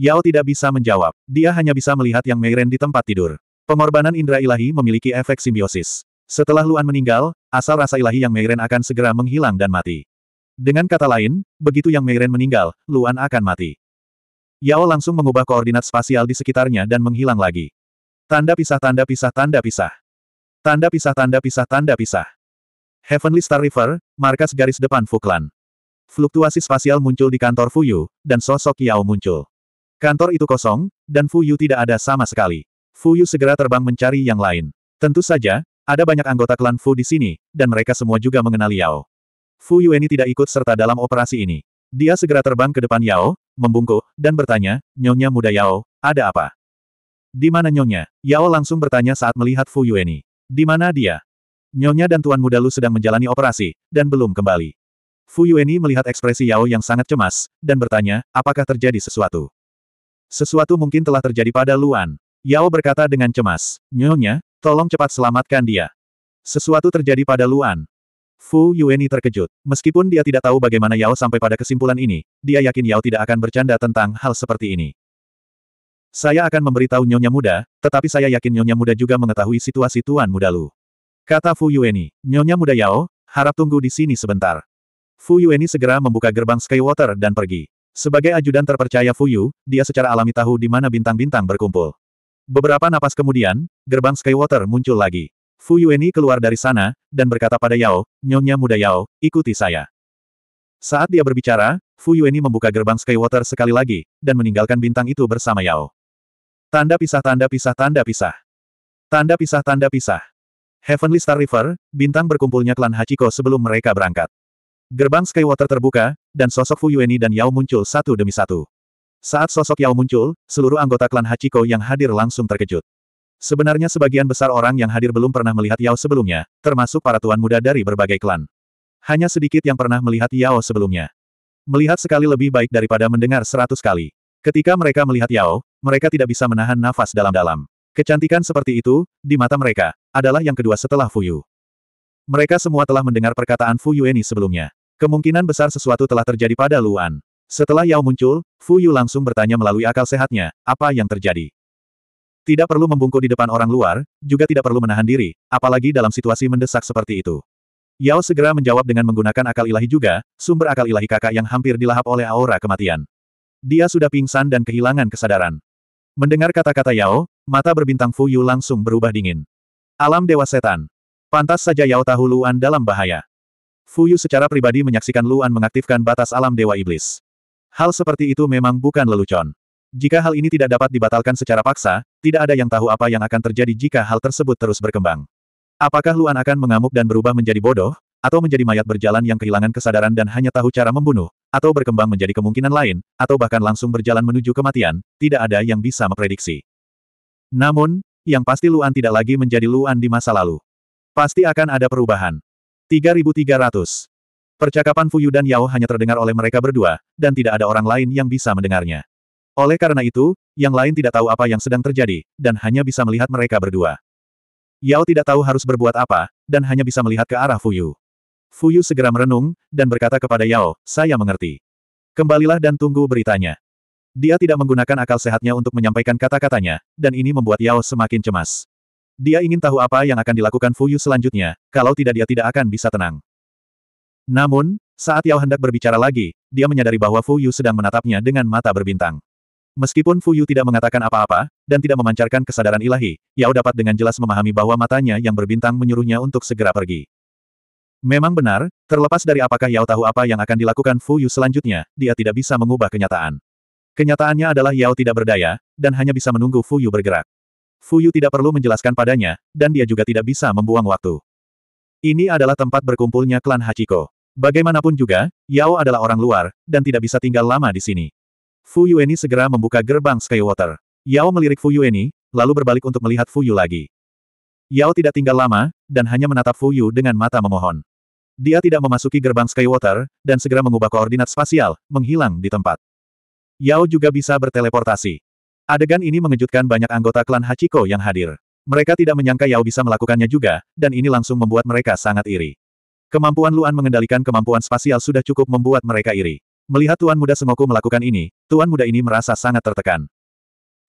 Yao tidak bisa menjawab, dia hanya bisa melihat Yang Meiren di tempat tidur. Pengorbanan indera ilahi memiliki efek simbiosis. Setelah Luan meninggal, asal rasa ilahi Yang Meiren akan segera menghilang dan mati. Dengan kata lain, begitu Yang Meiren meninggal, Luan akan mati. Yao langsung mengubah koordinat spasial di sekitarnya dan menghilang lagi. Tanda pisah tanda pisah tanda pisah. Tanda pisah tanda pisah tanda pisah. Heavenly Star River, markas garis depan Fuklan. Fluktuasi spasial muncul di kantor Fuyu, dan sosok Yao muncul. Kantor itu kosong, dan Fuyu tidak ada sama sekali. Fuyu segera terbang mencari yang lain. Tentu saja, ada banyak anggota klan Fu di sini, dan mereka semua juga mengenali Yao. Fu Yueni tidak ikut serta dalam operasi ini. Dia segera terbang ke depan Yao, membungkuk, dan bertanya, Nyonya muda Yao, ada apa? Di mana Nyonya? Yao langsung bertanya saat melihat Fu Yueni. Di mana dia? Nyonya dan Tuan Muda Lu sedang menjalani operasi, dan belum kembali. Fu Yueni melihat ekspresi Yao yang sangat cemas, dan bertanya, apakah terjadi sesuatu? Sesuatu mungkin telah terjadi pada Luan. Yao berkata dengan cemas, Nyonya, tolong cepat selamatkan dia. Sesuatu terjadi pada Luan. Fu Yueni terkejut. Meskipun dia tidak tahu bagaimana Yao sampai pada kesimpulan ini, dia yakin Yao tidak akan bercanda tentang hal seperti ini. Saya akan memberitahu Nyonya Muda, tetapi saya yakin Nyonya Muda juga mengetahui situasi Tuan Muda Lu. Kata Fu Yueni, Nyonya muda Yao, harap tunggu di sini sebentar. Fu Yueni segera membuka gerbang Skywater dan pergi. Sebagai ajudan terpercaya Fu Yu, dia secara alami tahu di mana bintang-bintang berkumpul. Beberapa napas kemudian, gerbang Skywater muncul lagi. Fu Yueni keluar dari sana, dan berkata pada Yao, Nyonya muda Yao, ikuti saya. Saat dia berbicara, Fu Yueni membuka gerbang Skywater sekali lagi, dan meninggalkan bintang itu bersama Yao. Tanda pisah tanda pisah tanda pisah. Tanda pisah tanda pisah. Heavenly Star River, bintang berkumpulnya klan Hachiko sebelum mereka berangkat. Gerbang Skywater terbuka, dan sosok Fu Yueni dan Yao muncul satu demi satu. Saat sosok Yao muncul, seluruh anggota klan Hachiko yang hadir langsung terkejut. Sebenarnya sebagian besar orang yang hadir belum pernah melihat Yao sebelumnya, termasuk para tuan muda dari berbagai klan. Hanya sedikit yang pernah melihat Yao sebelumnya. Melihat sekali lebih baik daripada mendengar seratus kali. Ketika mereka melihat Yao, mereka tidak bisa menahan nafas dalam-dalam. Kecantikan seperti itu, di mata mereka, adalah yang kedua setelah Fuyu. Mereka semua telah mendengar perkataan Fu ini sebelumnya. Kemungkinan besar sesuatu telah terjadi pada Luan. Setelah Yao muncul, Fu Yu langsung bertanya melalui akal sehatnya, apa yang terjadi. Tidak perlu membungkuk di depan orang luar, juga tidak perlu menahan diri, apalagi dalam situasi mendesak seperti itu. Yao segera menjawab dengan menggunakan akal ilahi juga, sumber akal ilahi kakak yang hampir dilahap oleh aura kematian. Dia sudah pingsan dan kehilangan kesadaran. Mendengar kata-kata Yao, Mata berbintang Fu Yu langsung berubah dingin. Alam Dewa Setan. Pantas saja Yao tahu Luan dalam bahaya. Fu Yu secara pribadi menyaksikan Luan mengaktifkan batas alam Dewa Iblis. Hal seperti itu memang bukan lelucon. Jika hal ini tidak dapat dibatalkan secara paksa, tidak ada yang tahu apa yang akan terjadi jika hal tersebut terus berkembang. Apakah Luan akan mengamuk dan berubah menjadi bodoh, atau menjadi mayat berjalan yang kehilangan kesadaran dan hanya tahu cara membunuh, atau berkembang menjadi kemungkinan lain, atau bahkan langsung berjalan menuju kematian, tidak ada yang bisa memprediksi. Namun, yang pasti Luan tidak lagi menjadi Luan di masa lalu. Pasti akan ada perubahan. 3300. Percakapan Fuyu dan Yao hanya terdengar oleh mereka berdua, dan tidak ada orang lain yang bisa mendengarnya. Oleh karena itu, yang lain tidak tahu apa yang sedang terjadi, dan hanya bisa melihat mereka berdua. Yao tidak tahu harus berbuat apa, dan hanya bisa melihat ke arah Fuyu. Fuyu segera merenung, dan berkata kepada Yao, saya mengerti. Kembalilah dan tunggu beritanya. Dia tidak menggunakan akal sehatnya untuk menyampaikan kata-katanya, dan ini membuat Yao semakin cemas. Dia ingin tahu apa yang akan dilakukan Fuyu selanjutnya, kalau tidak dia tidak akan bisa tenang. Namun, saat Yao hendak berbicara lagi, dia menyadari bahwa Fuyu sedang menatapnya dengan mata berbintang. Meskipun Fuyu tidak mengatakan apa-apa, dan tidak memancarkan kesadaran ilahi, Yao dapat dengan jelas memahami bahwa matanya yang berbintang menyuruhnya untuk segera pergi. Memang benar, terlepas dari apakah Yao tahu apa yang akan dilakukan Fuyu selanjutnya, dia tidak bisa mengubah kenyataan. Kenyataannya adalah Yao tidak berdaya, dan hanya bisa menunggu Fu Yu bergerak. Fu Yu tidak perlu menjelaskan padanya, dan dia juga tidak bisa membuang waktu. Ini adalah tempat berkumpulnya klan Hachiko. Bagaimanapun juga, Yao adalah orang luar, dan tidak bisa tinggal lama di sini. Fu Yueni segera membuka gerbang Skywater. Yao melirik Fu Yueni, lalu berbalik untuk melihat Fu Yu lagi. Yao tidak tinggal lama, dan hanya menatap Fu Yu dengan mata memohon. Dia tidak memasuki gerbang Skywater, dan segera mengubah koordinat spasial, menghilang di tempat. Yao juga bisa berteleportasi. Adegan ini mengejutkan banyak anggota klan Hachiko yang hadir. Mereka tidak menyangka Yao bisa melakukannya juga, dan ini langsung membuat mereka sangat iri. Kemampuan Luan mengendalikan kemampuan spasial sudah cukup membuat mereka iri. Melihat Tuan Muda Sengoku melakukan ini, Tuan Muda ini merasa sangat tertekan.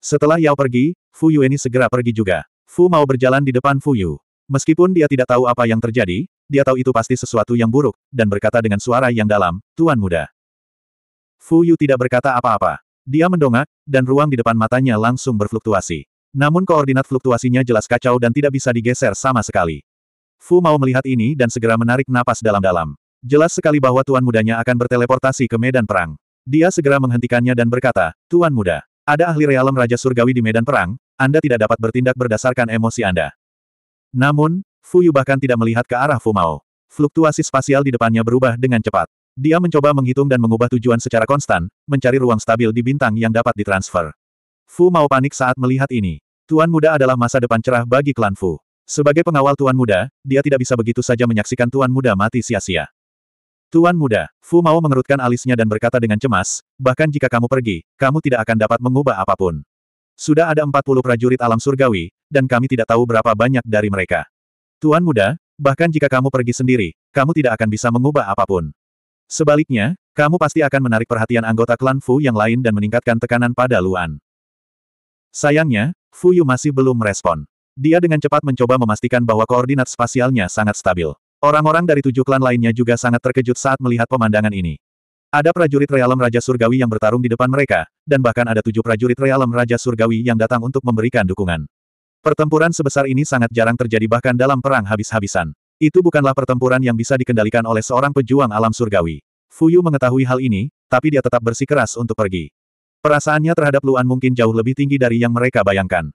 Setelah Yao pergi, Fu Yueni segera pergi juga. Fu mau berjalan di depan Fu Yu. Meskipun dia tidak tahu apa yang terjadi, dia tahu itu pasti sesuatu yang buruk, dan berkata dengan suara yang dalam, Tuan Muda. Fu Yu tidak berkata apa-apa. Dia mendongak, dan ruang di depan matanya langsung berfluktuasi. Namun koordinat fluktuasinya jelas kacau dan tidak bisa digeser sama sekali. Fu mau melihat ini dan segera menarik napas dalam-dalam. Jelas sekali bahwa tuan mudanya akan berteleportasi ke medan perang. Dia segera menghentikannya dan berkata, Tuan muda, ada ahli realem Raja Surgawi di medan perang, Anda tidak dapat bertindak berdasarkan emosi Anda. Namun, Fu Yu bahkan tidak melihat ke arah Fu Mao. Fluktuasi spasial di depannya berubah dengan cepat. Dia mencoba menghitung dan mengubah tujuan secara konstan, mencari ruang stabil di bintang yang dapat ditransfer. Fu mau panik saat melihat ini. Tuan muda adalah masa depan cerah bagi klan Fu. Sebagai pengawal tuan muda, dia tidak bisa begitu saja menyaksikan tuan muda mati sia-sia. Tuan muda, Fu mau mengerutkan alisnya dan berkata dengan cemas, bahkan jika kamu pergi, kamu tidak akan dapat mengubah apapun. Sudah ada 40 prajurit alam surgawi, dan kami tidak tahu berapa banyak dari mereka. Tuan muda, bahkan jika kamu pergi sendiri, kamu tidak akan bisa mengubah apapun. Sebaliknya, kamu pasti akan menarik perhatian anggota klan Fu yang lain dan meningkatkan tekanan pada Luan. Sayangnya, Fu Yu masih belum merespon. Dia dengan cepat mencoba memastikan bahwa koordinat spasialnya sangat stabil. Orang-orang dari tujuh klan lainnya juga sangat terkejut saat melihat pemandangan ini. Ada prajurit realem Raja Surgawi yang bertarung di depan mereka, dan bahkan ada tujuh prajurit realem Raja Surgawi yang datang untuk memberikan dukungan. Pertempuran sebesar ini sangat jarang terjadi bahkan dalam perang habis-habisan. Itu bukanlah pertempuran yang bisa dikendalikan oleh seorang pejuang alam surgawi. Fuyu mengetahui hal ini, tapi dia tetap bersikeras untuk pergi. Perasaannya terhadap Luan mungkin jauh lebih tinggi dari yang mereka bayangkan.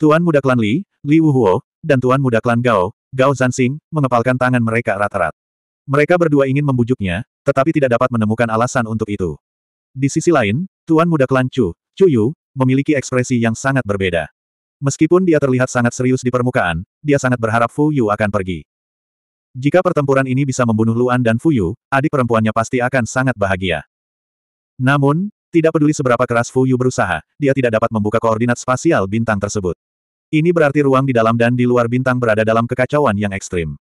Tuan Muda Klan Li, Li Wuhuo, dan Tuan Muda Klan Gao, Gao Zansing, mengepalkan tangan mereka erat-erat. Mereka berdua ingin membujuknya, tetapi tidak dapat menemukan alasan untuk itu. Di sisi lain, Tuan Muda Klan Chu, Chu Yu, memiliki ekspresi yang sangat berbeda. Meskipun dia terlihat sangat serius di permukaan, dia sangat berharap Fu Yu akan pergi. Jika pertempuran ini bisa membunuh Luan dan Fu Yu, adik perempuannya pasti akan sangat bahagia. Namun, tidak peduli seberapa keras Fu Yu berusaha, dia tidak dapat membuka koordinat spasial bintang tersebut. Ini berarti ruang di dalam dan di luar bintang berada dalam kekacauan yang ekstrim.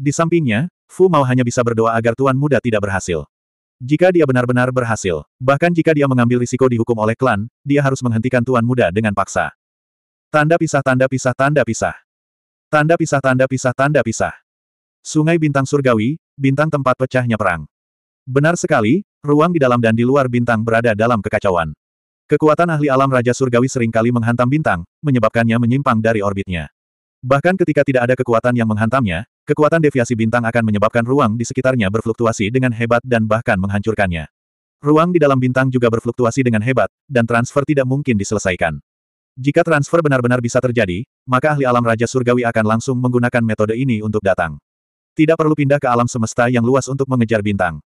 Di sampingnya, Fu Mao hanya bisa berdoa agar Tuan Muda tidak berhasil. Jika dia benar-benar berhasil, bahkan jika dia mengambil risiko dihukum oleh klan, dia harus menghentikan Tuan Muda dengan paksa. Tanda pisah tanda pisah tanda pisah. Tanda pisah tanda pisah tanda pisah. Sungai bintang surgawi, bintang tempat pecahnya perang. Benar sekali, ruang di dalam dan di luar bintang berada dalam kekacauan. Kekuatan ahli alam Raja Surgawi seringkali menghantam bintang, menyebabkannya menyimpang dari orbitnya. Bahkan ketika tidak ada kekuatan yang menghantamnya, kekuatan deviasi bintang akan menyebabkan ruang di sekitarnya berfluktuasi dengan hebat dan bahkan menghancurkannya. Ruang di dalam bintang juga berfluktuasi dengan hebat, dan transfer tidak mungkin diselesaikan. Jika transfer benar-benar bisa terjadi, maka ahli alam Raja Surgawi akan langsung menggunakan metode ini untuk datang. Tidak perlu pindah ke alam semesta yang luas untuk mengejar bintang.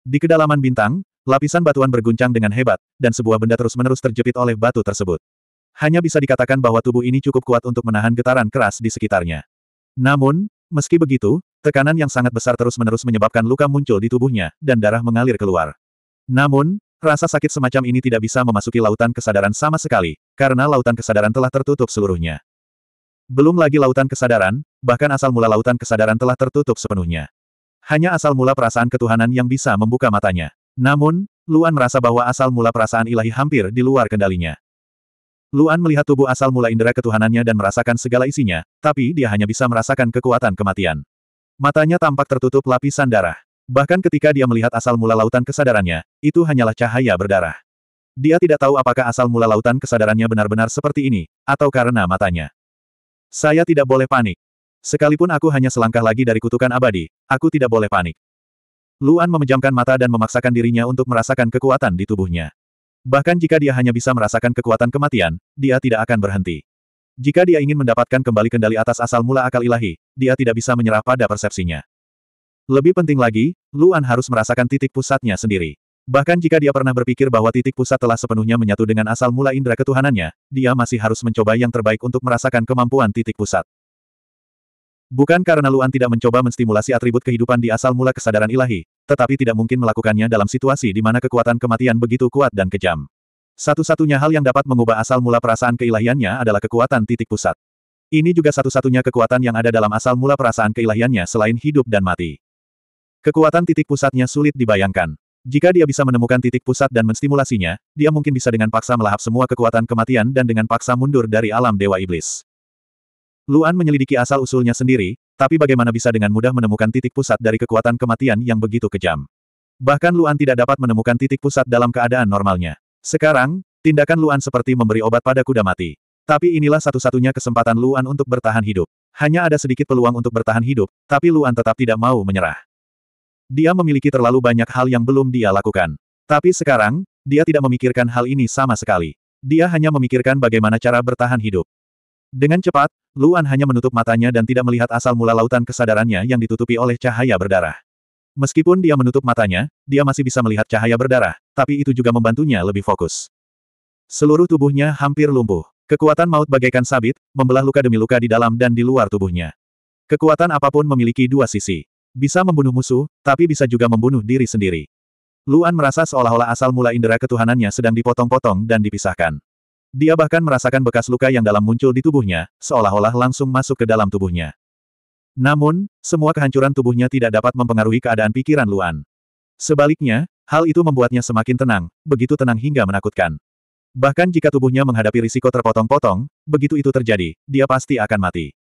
Di kedalaman bintang, lapisan batuan berguncang dengan hebat, dan sebuah benda terus-menerus terjepit oleh batu tersebut. Hanya bisa dikatakan bahwa tubuh ini cukup kuat untuk menahan getaran keras di sekitarnya. Namun, meski begitu, tekanan yang sangat besar terus-menerus menyebabkan luka muncul di tubuhnya, dan darah mengalir keluar. Namun, Rasa sakit semacam ini tidak bisa memasuki lautan kesadaran sama sekali, karena lautan kesadaran telah tertutup seluruhnya. Belum lagi lautan kesadaran, bahkan asal mula lautan kesadaran telah tertutup sepenuhnya. Hanya asal mula perasaan ketuhanan yang bisa membuka matanya. Namun, Luan merasa bahwa asal mula perasaan ilahi hampir di luar kendalinya. Luan melihat tubuh asal mula indera ketuhanannya dan merasakan segala isinya, tapi dia hanya bisa merasakan kekuatan kematian. Matanya tampak tertutup lapisan darah. Bahkan ketika dia melihat asal mula lautan kesadarannya, itu hanyalah cahaya berdarah. Dia tidak tahu apakah asal mula lautan kesadarannya benar-benar seperti ini, atau karena matanya. Saya tidak boleh panik. Sekalipun aku hanya selangkah lagi dari kutukan abadi, aku tidak boleh panik. Luan memejamkan mata dan memaksakan dirinya untuk merasakan kekuatan di tubuhnya. Bahkan jika dia hanya bisa merasakan kekuatan kematian, dia tidak akan berhenti. Jika dia ingin mendapatkan kembali kendali atas asal mula akal ilahi, dia tidak bisa menyerah pada persepsinya. Lebih penting lagi, Luan harus merasakan titik pusatnya sendiri. Bahkan jika dia pernah berpikir bahwa titik pusat telah sepenuhnya menyatu dengan asal mula indera ketuhanannya, dia masih harus mencoba yang terbaik untuk merasakan kemampuan titik pusat. Bukan karena Luan tidak mencoba menstimulasi atribut kehidupan di asal mula kesadaran ilahi, tetapi tidak mungkin melakukannya dalam situasi di mana kekuatan kematian begitu kuat dan kejam. Satu-satunya hal yang dapat mengubah asal mula perasaan keilahiannya adalah kekuatan titik pusat. Ini juga satu-satunya kekuatan yang ada dalam asal mula perasaan keilahiannya selain hidup dan mati. Kekuatan titik pusatnya sulit dibayangkan. Jika dia bisa menemukan titik pusat dan menstimulasinya, dia mungkin bisa dengan paksa melahap semua kekuatan kematian dan dengan paksa mundur dari alam Dewa Iblis. Luan menyelidiki asal-usulnya sendiri, tapi bagaimana bisa dengan mudah menemukan titik pusat dari kekuatan kematian yang begitu kejam. Bahkan Luan tidak dapat menemukan titik pusat dalam keadaan normalnya. Sekarang, tindakan Luan seperti memberi obat pada kuda mati. Tapi inilah satu-satunya kesempatan Luan untuk bertahan hidup. Hanya ada sedikit peluang untuk bertahan hidup, tapi Luan tetap tidak mau menyerah. Dia memiliki terlalu banyak hal yang belum dia lakukan. Tapi sekarang, dia tidak memikirkan hal ini sama sekali. Dia hanya memikirkan bagaimana cara bertahan hidup. Dengan cepat, Luan hanya menutup matanya dan tidak melihat asal mula lautan kesadarannya yang ditutupi oleh cahaya berdarah. Meskipun dia menutup matanya, dia masih bisa melihat cahaya berdarah, tapi itu juga membantunya lebih fokus. Seluruh tubuhnya hampir lumpuh. Kekuatan maut bagaikan sabit, membelah luka demi luka di dalam dan di luar tubuhnya. Kekuatan apapun memiliki dua sisi. Bisa membunuh musuh, tapi bisa juga membunuh diri sendiri. Luan merasa seolah-olah asal mula indera ketuhanannya sedang dipotong-potong dan dipisahkan. Dia bahkan merasakan bekas luka yang dalam muncul di tubuhnya, seolah-olah langsung masuk ke dalam tubuhnya. Namun, semua kehancuran tubuhnya tidak dapat mempengaruhi keadaan pikiran Luan. Sebaliknya, hal itu membuatnya semakin tenang, begitu tenang hingga menakutkan. Bahkan jika tubuhnya menghadapi risiko terpotong-potong, begitu itu terjadi, dia pasti akan mati.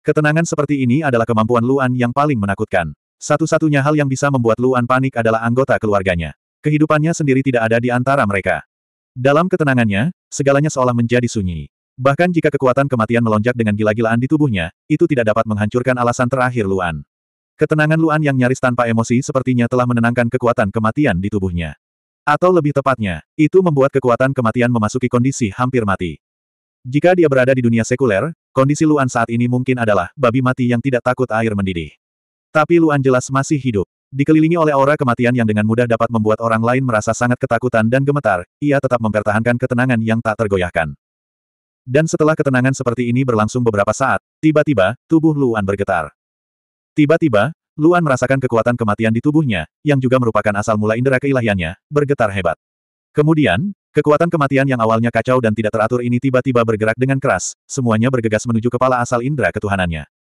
Ketenangan seperti ini adalah kemampuan Luan yang paling menakutkan. Satu-satunya hal yang bisa membuat Luan panik adalah anggota keluarganya. Kehidupannya sendiri tidak ada di antara mereka. Dalam ketenangannya, segalanya seolah menjadi sunyi. Bahkan jika kekuatan kematian melonjak dengan gila-gilaan di tubuhnya, itu tidak dapat menghancurkan alasan terakhir Luan. Ketenangan Luan yang nyaris tanpa emosi sepertinya telah menenangkan kekuatan kematian di tubuhnya. Atau lebih tepatnya, itu membuat kekuatan kematian memasuki kondisi hampir mati. Jika dia berada di dunia sekuler, Kondisi Luan saat ini mungkin adalah babi mati yang tidak takut air mendidih. Tapi Luan jelas masih hidup. Dikelilingi oleh aura kematian yang dengan mudah dapat membuat orang lain merasa sangat ketakutan dan gemetar, ia tetap mempertahankan ketenangan yang tak tergoyahkan. Dan setelah ketenangan seperti ini berlangsung beberapa saat, tiba-tiba, tubuh Luan bergetar. Tiba-tiba, Luan merasakan kekuatan kematian di tubuhnya, yang juga merupakan asal mula indera keilahiannya, bergetar hebat. Kemudian, Kekuatan kematian yang awalnya kacau dan tidak teratur ini tiba-tiba bergerak dengan keras, semuanya bergegas menuju kepala asal indera ketuhanannya.